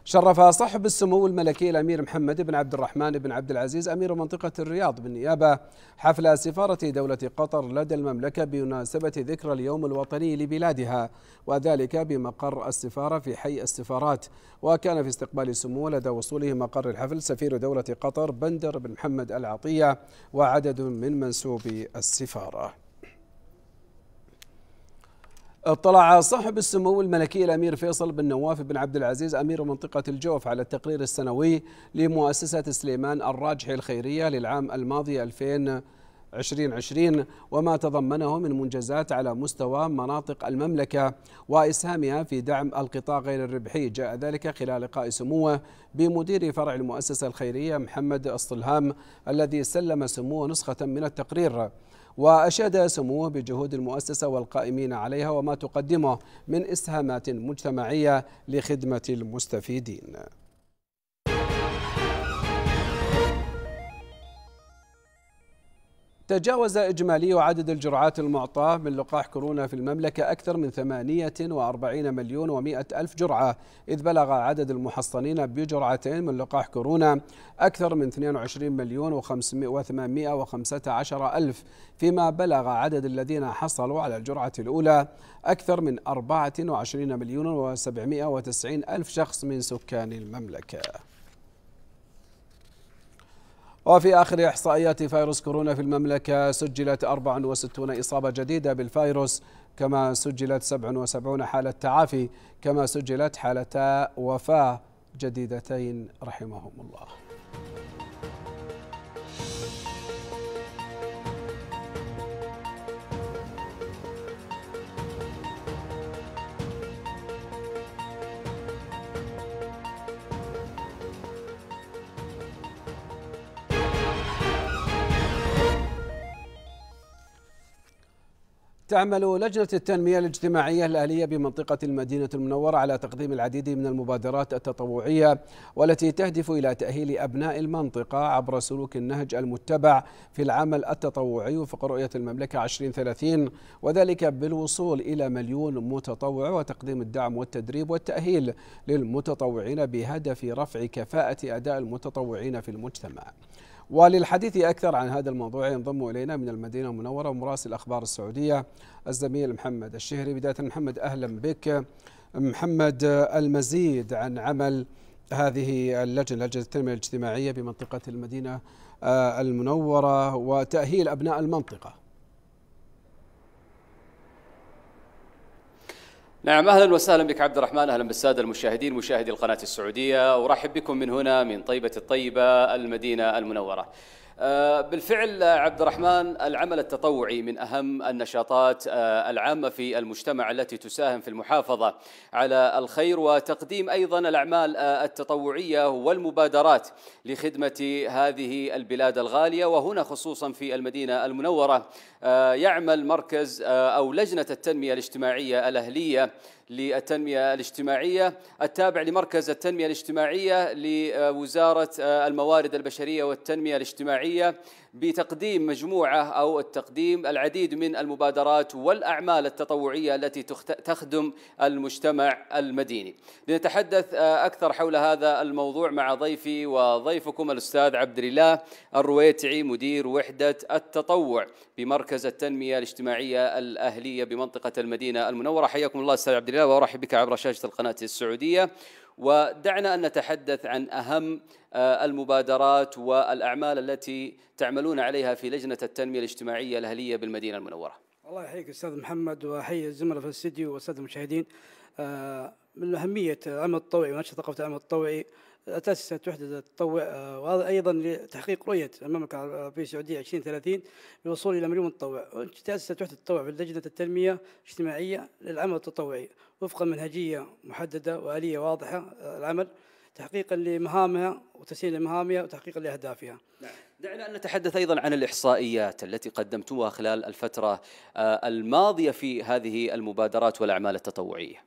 شرف صاحب السمو الملكي الامير محمد بن عبد الرحمن بن عبد العزيز امير منطقه الرياض بالنيابه حفل سفاره دوله قطر لدى المملكه بمناسبه ذكرى اليوم الوطني لبلادها وذلك بمقر السفاره في حي السفارات وكان في استقبال السمو لدى وصوله مقر الحفل سفير دوله قطر بندر بن محمد العطيه وعدد من منسوبي السفاره اطلع صاحب السمو الملكي الامير فيصل بن نواف بن عبد العزيز امير منطقه الجوف على التقرير السنوي لمؤسسه سليمان الراجحي الخيريه للعام الماضي 2020 وما تضمنه من منجزات على مستوى مناطق المملكه واسهامها في دعم القطاع غير الربحي، جاء ذلك خلال لقاء سموه بمدير فرع المؤسسه الخيريه محمد الصلهام الذي سلم سموه نسخه من التقرير. وأشاد سموه بجهود المؤسسة والقائمين عليها وما تقدمه من إسهامات مجتمعية لخدمة المستفيدين تجاوز إجمالي عدد الجرعات المعطاة من لقاح كورونا في المملكة أكثر من 48 مليون و100 ألف جرعة إذ بلغ عدد المحصنين بجرعتين من لقاح كورونا أكثر من 22 مليون و815 ألف فيما بلغ عدد الذين حصلوا على الجرعة الأولى أكثر من 24 مليون و790 ألف شخص من سكان المملكة وفي آخر إحصائيات فيروس كورونا في المملكة سجلت 64 إصابة جديدة بالفيروس كما سجلت 77 حالة تعافي كما سجلت حالتا وفاة جديدتين رحمهم الله تعمل لجنة التنمية الاجتماعية الأهلية بمنطقة المدينة المنورة على تقديم العديد من المبادرات التطوعية والتي تهدف إلى تأهيل أبناء المنطقة عبر سلوك النهج المتبع في العمل التطوعي وفق رؤية المملكة 2030 وذلك بالوصول إلى مليون متطوع وتقديم الدعم والتدريب والتأهيل للمتطوعين بهدف رفع كفاءة أداء المتطوعين في المجتمع. وللحديث أكثر عن هذا الموضوع ينضم إلينا من المدينة المنورة مراسل أخبار السعودية الزميل محمد الشهري بداية محمد أهلا بك محمد المزيد عن عمل هذه اللجنة لجنة التنمية الاجتماعية بمنطقة المدينة آه، المنورة وتأهيل أبناء المنطقة نعم اهلا وسهلا بك عبد الرحمن اهلا بالساده المشاهدين مشاهدي القناه السعوديه ارحب بكم من هنا من طيبه الطيبه المدينه المنوره. آه، بالفعل عبد الرحمن العمل التطوعي من أهم النشاطات آه، العامة في المجتمع التي تساهم في المحافظة على الخير وتقديم أيضا الأعمال آه، التطوعية والمبادرات لخدمة هذه البلاد الغالية وهنا خصوصا في المدينة المنورة يعمل مركز أو لجنة التنمية الاجتماعية الأهلية للتنمية الاجتماعية التابع لمركز التنمية الاجتماعية لوزارة الموارد البشرية والتنمية الاجتماعية بتقديم مجموعه او التقديم العديد من المبادرات والاعمال التطوعيه التي تخدم المجتمع المديني. لنتحدث آه، اكثر حول هذا الموضوع مع ضيفي وضيفكم الاستاذ عبد الله الرويتعي مدير وحده التطوع بمركز التنميه الاجتماعيه الاهليه بمنطقه المدينه المنوره، حياكم الله استاذ عبد الله وارحب بك عبر شاشه القناه السعوديه. ودعنا أن نتحدث عن أهم آه، المبادرات والأعمال التي تعملون عليها في لجنة التنمية الاجتماعية الأهلية بالمدينة المنورة الله يحييك أستاذ محمد وحي الزملاء في الاستديو والسادة المشاهدين آه، من أهمية العمل الطوعي ونشر ثقافة العمل الطوعي تأسست وحدة التطوع آه، وهذا أيضا لتحقيق رؤية المملكة العربية السعودية 2030 للوصول إلى مليون متطوع تأسست وحدة التطوع في لجنة التنمية الاجتماعية للعمل التطوعي وفق منهجية محددة وآلية واضحة آه، العمل تحقيقا لمهامها وتسهيل لمهامها وتحقيقا لأهدافها نعم. دعنا أن نتحدث أيضا عن الإحصائيات التي قدمتوها خلال الفترة آه، الماضية في هذه المبادرات والأعمال التطوعية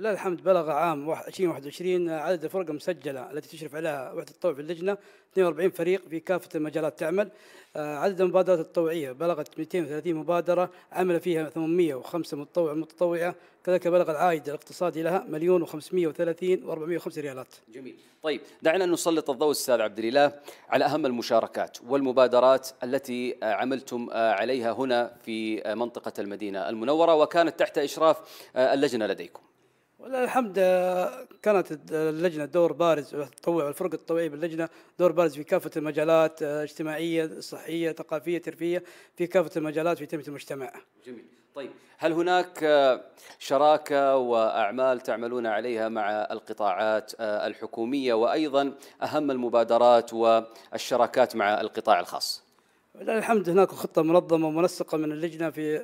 ولله الحمد بلغ عام 2021 آه، عدد الفرق المسجلة التي تشرف عليها وحدة الطوع في اللجنة 42 فريق في كافة المجالات تعمل آه، عدد المبادرات التطوعية بلغت 230 مبادرة عمل فيها 805 متطوع متطوعة كذلك بلغ العائد الاقتصادي لها مليون و530 و405 ريالات جميل طيب دعنا نسلط الضوء استاذ عبد الاله على اهم المشاركات والمبادرات التي آه، عملتم عليها هنا في منطقه المدينه المنوره وكانت تحت اشراف اللجنه لديكم الحمد آه، كانت اللجنه دور بارز التطوع والفرق التطوعيه باللجنه دور بارز في كافه المجالات آه، اجتماعيه صحيه ثقافيه ترفيه في كافه المجالات في تنميه المجتمع. جميل طيب هل هناك آه، شراكه واعمال تعملون عليها مع القطاعات الحكوميه وايضا اهم المبادرات والشراكات مع القطاع الخاص؟ الحمد هناك خطة منظمة ومنسقة من اللجنة في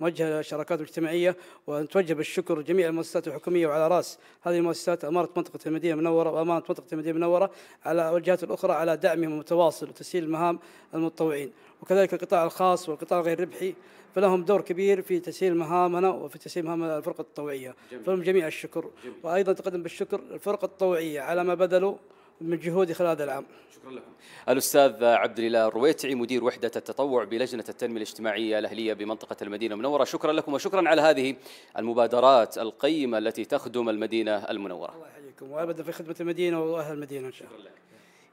موجهة الشراكات الاجتماعية ونتوجه بالشكر جميع المؤسسات الحكومية وعلى رأس هذه المؤسسات أمارة منطقة المدينة المنورة وأمانة منطقة المدينة المنورة على والجهات الأخرى على دعمهم المتواصل وتسهيل مهام المتطوعين وكذلك القطاع الخاص والقطاع غير الربحي فلهم دور كبير في تسهيل مهامنا وفي تسهيل مهام الفرقة التطوعية فلهم جميع الشكر جميل. وأيضا تقدم بالشكر الفرقة التطوعية على ما بذلوا من جهودي خلال هذا العام شكرا لكم الأستاذ عبد الإله الرويتعي مدير وحدة التطوع بلجنة التنمية الاجتماعية الأهلية بمنطقة المدينة المنورة شكرا لكم وشكرا على هذه المبادرات القيمة التي تخدم المدينة المنورة الله يحييكم وأبدا في خدمة المدينة وأهل المدينة إن شاء الله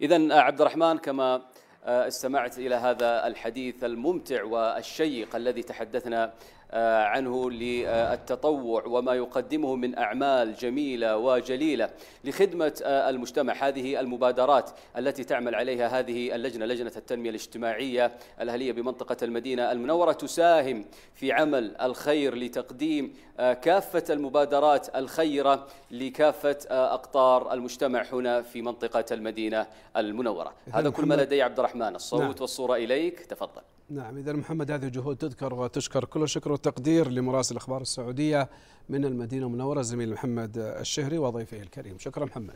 إذا عبد الرحمن كما آه، استمعت إلى هذا الحديث الممتع والشيق الذي تحدثنا آه، عنه للتطوع وما يقدمه من أعمال جميلة وجليلة لخدمة آه، المجتمع هذه المبادرات التي تعمل عليها هذه اللجنة لجنة التنمية الاجتماعية الأهلية بمنطقة المدينة المنورة تساهم في عمل الخير لتقديم آه، كافة المبادرات الخيرة لكافة أقطار المجتمع هنا في منطقة المدينة المنورة هذا كل ما لدي عبد الرحمن الصوت نعم. والصورة إليك تفضل نعم إذا محمد هذه جهود تذكر وتشكر كل الشكر والتقدير لمراسل أخبار السعودية من المدينة المنورة الزميل محمد الشهري وضيفه الكريم شكرا محمد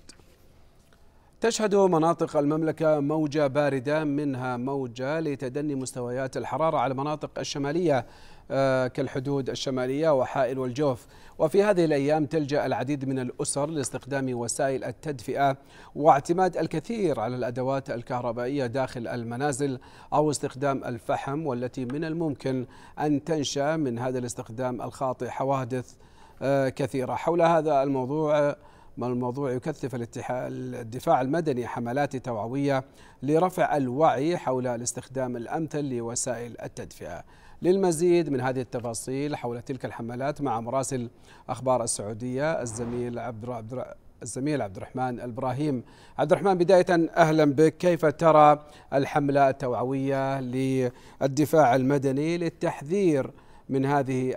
تشهد مناطق المملكة موجة باردة منها موجة لتدني مستويات الحرارة على المناطق الشمالية آه، كالحدود الشمالية وحائل والجوف وفي هذه الأيام تلجأ العديد من الأسر لاستخدام وسائل التدفئة واعتماد الكثير على الأدوات الكهربائية داخل المنازل أو استخدام الفحم والتي من الممكن أن تنشأ من هذا الاستخدام الخاطئ حوادث آه، كثيرة حول هذا الموضوع ما الموضوع يكثف الدفاع المدني حملات توعوية لرفع الوعي حول الاستخدام الأمثل لوسائل التدفئة للمزيد من هذه التفاصيل حول تلك الحملات مع مراسل أخبار السعودية الزميل عبد الزميل عبد الرحمن البراهيم عبد الرحمن بداية أهلا بك كيف ترى الحملة التوعوية للدفاع المدني للتحذير من هذه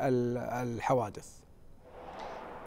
الحوادث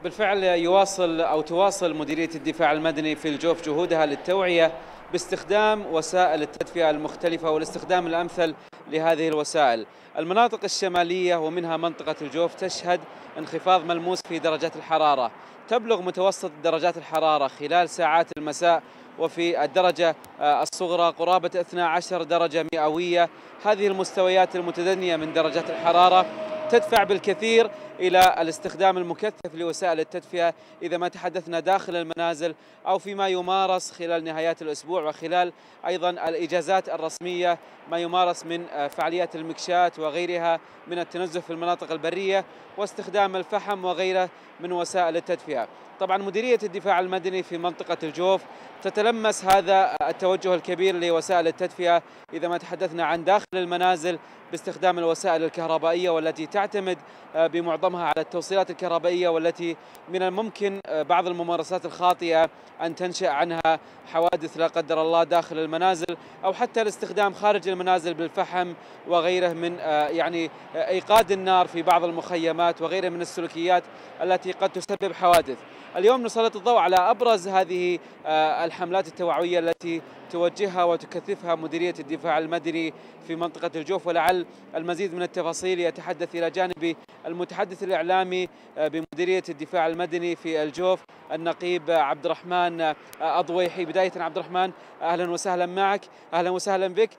بالفعل يواصل أو تواصل مديرية الدفاع المدني في الجوف جهودها للتوعية باستخدام وسائل التدفئة المختلفة والاستخدام الأمثل لهذه الوسائل المناطق الشمالية ومنها منطقة الجوف تشهد انخفاض ملموس في درجات الحرارة تبلغ متوسط درجات الحرارة خلال ساعات المساء وفي الدرجة آه، الصغرى قرابة 12 درجة مئوية هذه المستويات المتدنية من درجات الحرارة تدفع بالكثير إلى الاستخدام المكثف لوسائل التدفئة إذا ما تحدثنا داخل المنازل أو فيما يمارس خلال نهايات الأسبوع وخلال أيضا الإجازات الرسمية ما يمارس من آه، فعاليات المكشات وغيرها من التنزه في المناطق البرية واستخدام الفحم وغيره من وسائل التدفئة طبعا مديرية الدفاع المدني في منطقة الجوف تتلمس هذا آه، التوجه الكبير لوسائل التدفئة إذا ما تحدثنا عن داخل المنازل باستخدام الوسائل الكهربائية والتي تعتمد آه، بمعظم معظمها على التوصيلات الكهربائية والتي من الممكن آه، بعض الممارسات الخاطئة أن تنشأ عنها حوادث لا قدر الله داخل المنازل أو حتى الاستخدام خارج المنازل بالفحم وغيره من آه، يعني آه، إيقاد النار في بعض المخيمات وغيره من السلوكيات التي قد تسبب حوادث اليوم نسلط الضوء على أبرز هذه آه، الحملات التوعوية التي توجهها وتكثفها مديرية الدفاع المدني في منطقة الجوف ولعل المزيد من التفاصيل يتحدث إلى جانبي المتحدث الإعلامي آه، بمديرية الدفاع المدني في الجوف النقيب عبد الرحمن آه، أضويحي بداية عبد الرحمن أهلا وسهلا معك أهلا وسهلا بك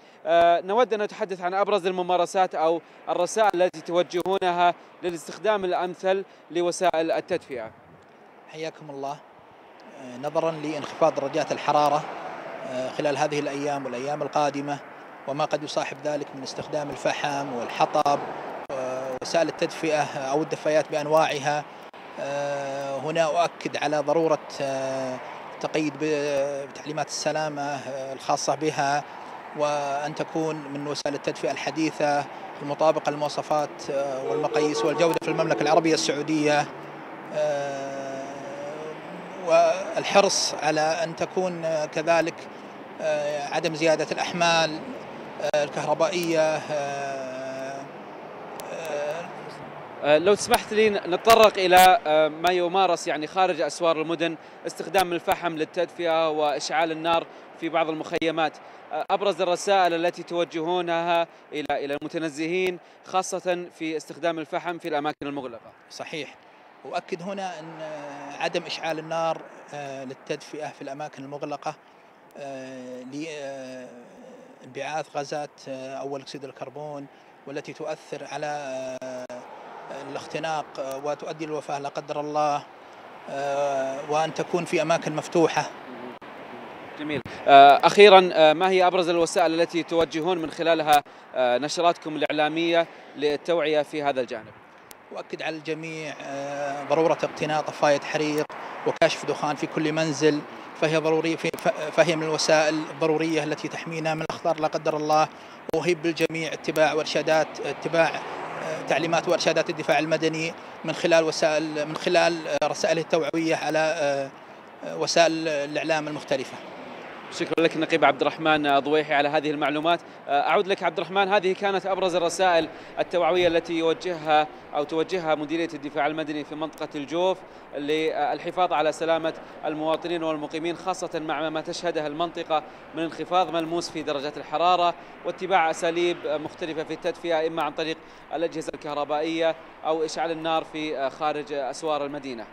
نود أن نتحدث عن أبرز الممارسات أو الرسائل التي توجهونها للاستخدام الأمثل لوسائل التدفئة حياكم الله آه، نظرا لانخفاض درجات الحرارة آه، خلال هذه الأيام والأيام القادمة وما قد يصاحب ذلك من استخدام الفحم والحطب وسائل التدفئة أو الدفايات بأنواعها آه، هنا أؤكد على ضرورة تقيد بتعليمات السلامة الخاصة بها وأن تكون من وسائل التدفئة الحديثة المطابقة للمواصفات والمقاييس والجودة في المملكة العربية السعودية والحرص على أن تكون كذلك آه، عدم زيادة الأحمال آه، الكهربائية آه، لو سمحت لي نتطرق الى ما يمارس يعني خارج اسوار المدن استخدام الفحم للتدفئه واشعال النار في بعض المخيمات ابرز الرسائل التي توجهونها الى الى المتنزهين خاصه في استخدام الفحم في الاماكن المغلقه. صحيح. واكد هنا ان آه، عدم اشعال النار آه، للتدفئه في الاماكن المغلقه آه، لانبعاث غازات اول اكسيد الكربون والتي تؤثر على الاختناق وتؤدي للوفاه لا قدر الله وان تكون في اماكن مفتوحه جميل اخيرا ما هي ابرز الوسائل التي توجهون من خلالها نشراتكم الاعلاميه للتوعيه في هذا الجانب واكد على الجميع آه، ضروره اقتناء طفايه حريق وكاشف دخان في كل منزل فهي ضروريه فهي من الوسائل الضروريه التي تحمينا من الاخطار لا قدر الله واهيب بالجميع اتباع وارشادات اتباع آه، تعليمات وارشادات الدفاع المدني من خلال وسائل من خلال آه، رسائله التوعويه على وسائل الاعلام المختلفه شكرا لك النقيب عبد الرحمن ضويحي على هذه المعلومات آه، أعود لك عبد الرحمن هذه كانت أبرز الرسائل التوعوية التي يوجهها أو توجهها مديرية الدفاع المدني في منطقة الجوف للحفاظ على سلامة المواطنين والمقيمين خاصة مع ما تشهده المنطقة من انخفاض ملموس في درجات الحرارة واتباع أساليب مختلفة في التدفئة إما عن طريق الأجهزة الكهربائية أو إشعال النار في آه، خارج أسوار المدينة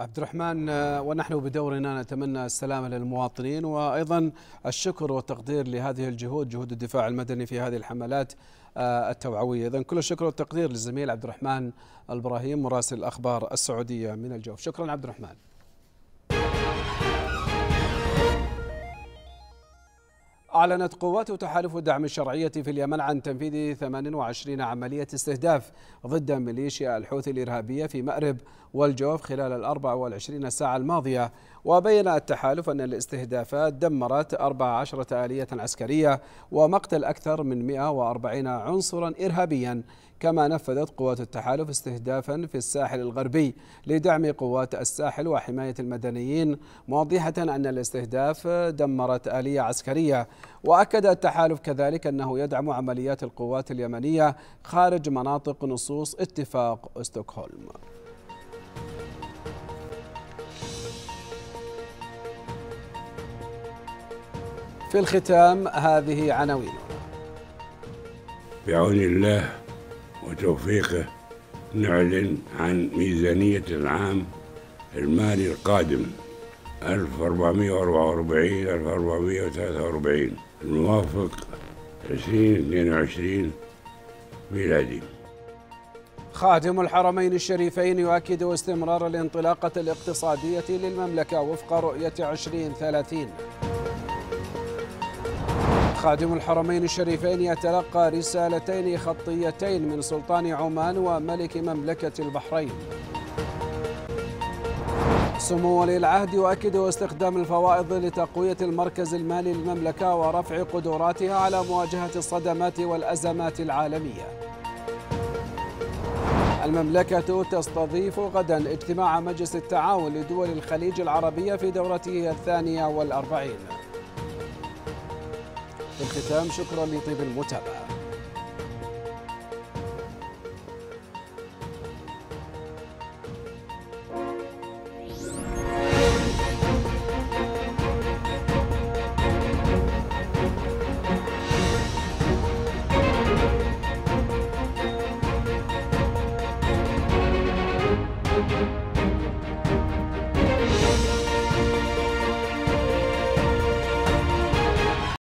عبد الرحمن آه، ونحن بدورنا نتمنى السلامة للمواطنين وأيضا الشكر والتقدير لهذه الجهود جهود الدفاع المدني في هذه الحملات آه، التوعوية إذا كل الشكر والتقدير للزميل عبد الرحمن البراهيم مراسل الأخبار السعودية من الجوف شكرا عبد الرحمن أعلنت قوات تحالف الدعم الشرعية في اليمن عن تنفيذ 28 عملية استهداف ضد ميليشيا الحوثي الإرهابية في مأرب والجوف خلال ال 24 ساعة الماضية وبين التحالف أن الاستهدافات دمرت 14 آلية عسكرية ومقتل أكثر من 140 عنصرا إرهابيا كما نفذت قوات التحالف استهدافا في الساحل الغربي لدعم قوات الساحل وحماية المدنيين موضحة أن الاستهداف دمرت آلية عسكرية وأكد التحالف كذلك أنه يدعم عمليات القوات اليمنية خارج مناطق نصوص اتفاق استوكهولم في الختام هذه عناوين بعون الله وتوفيقه نعلن عن ميزانية العام المالي القادم 1444 1443 الموافق 2022 ميلادي خادم الحرمين الشريفين يؤكد استمرار الانطلاقة الاقتصادية للمملكة وفق رؤية 2030 خادم الحرمين الشريفين يتلقى رسالتين خطيتين من سلطان عمان وملك مملكة البحرين سمو ولي العهد يؤكد استخدام الفوائض لتقوية المركز المالي للمملكة ورفع قدراتها على مواجهة الصدمات والأزمات العالمية المملكة تستضيف غدا اجتماع مجلس التعاون لدول الخليج العربية في دورته الثانية والأربعين الختام شكرا لطيب المتابعه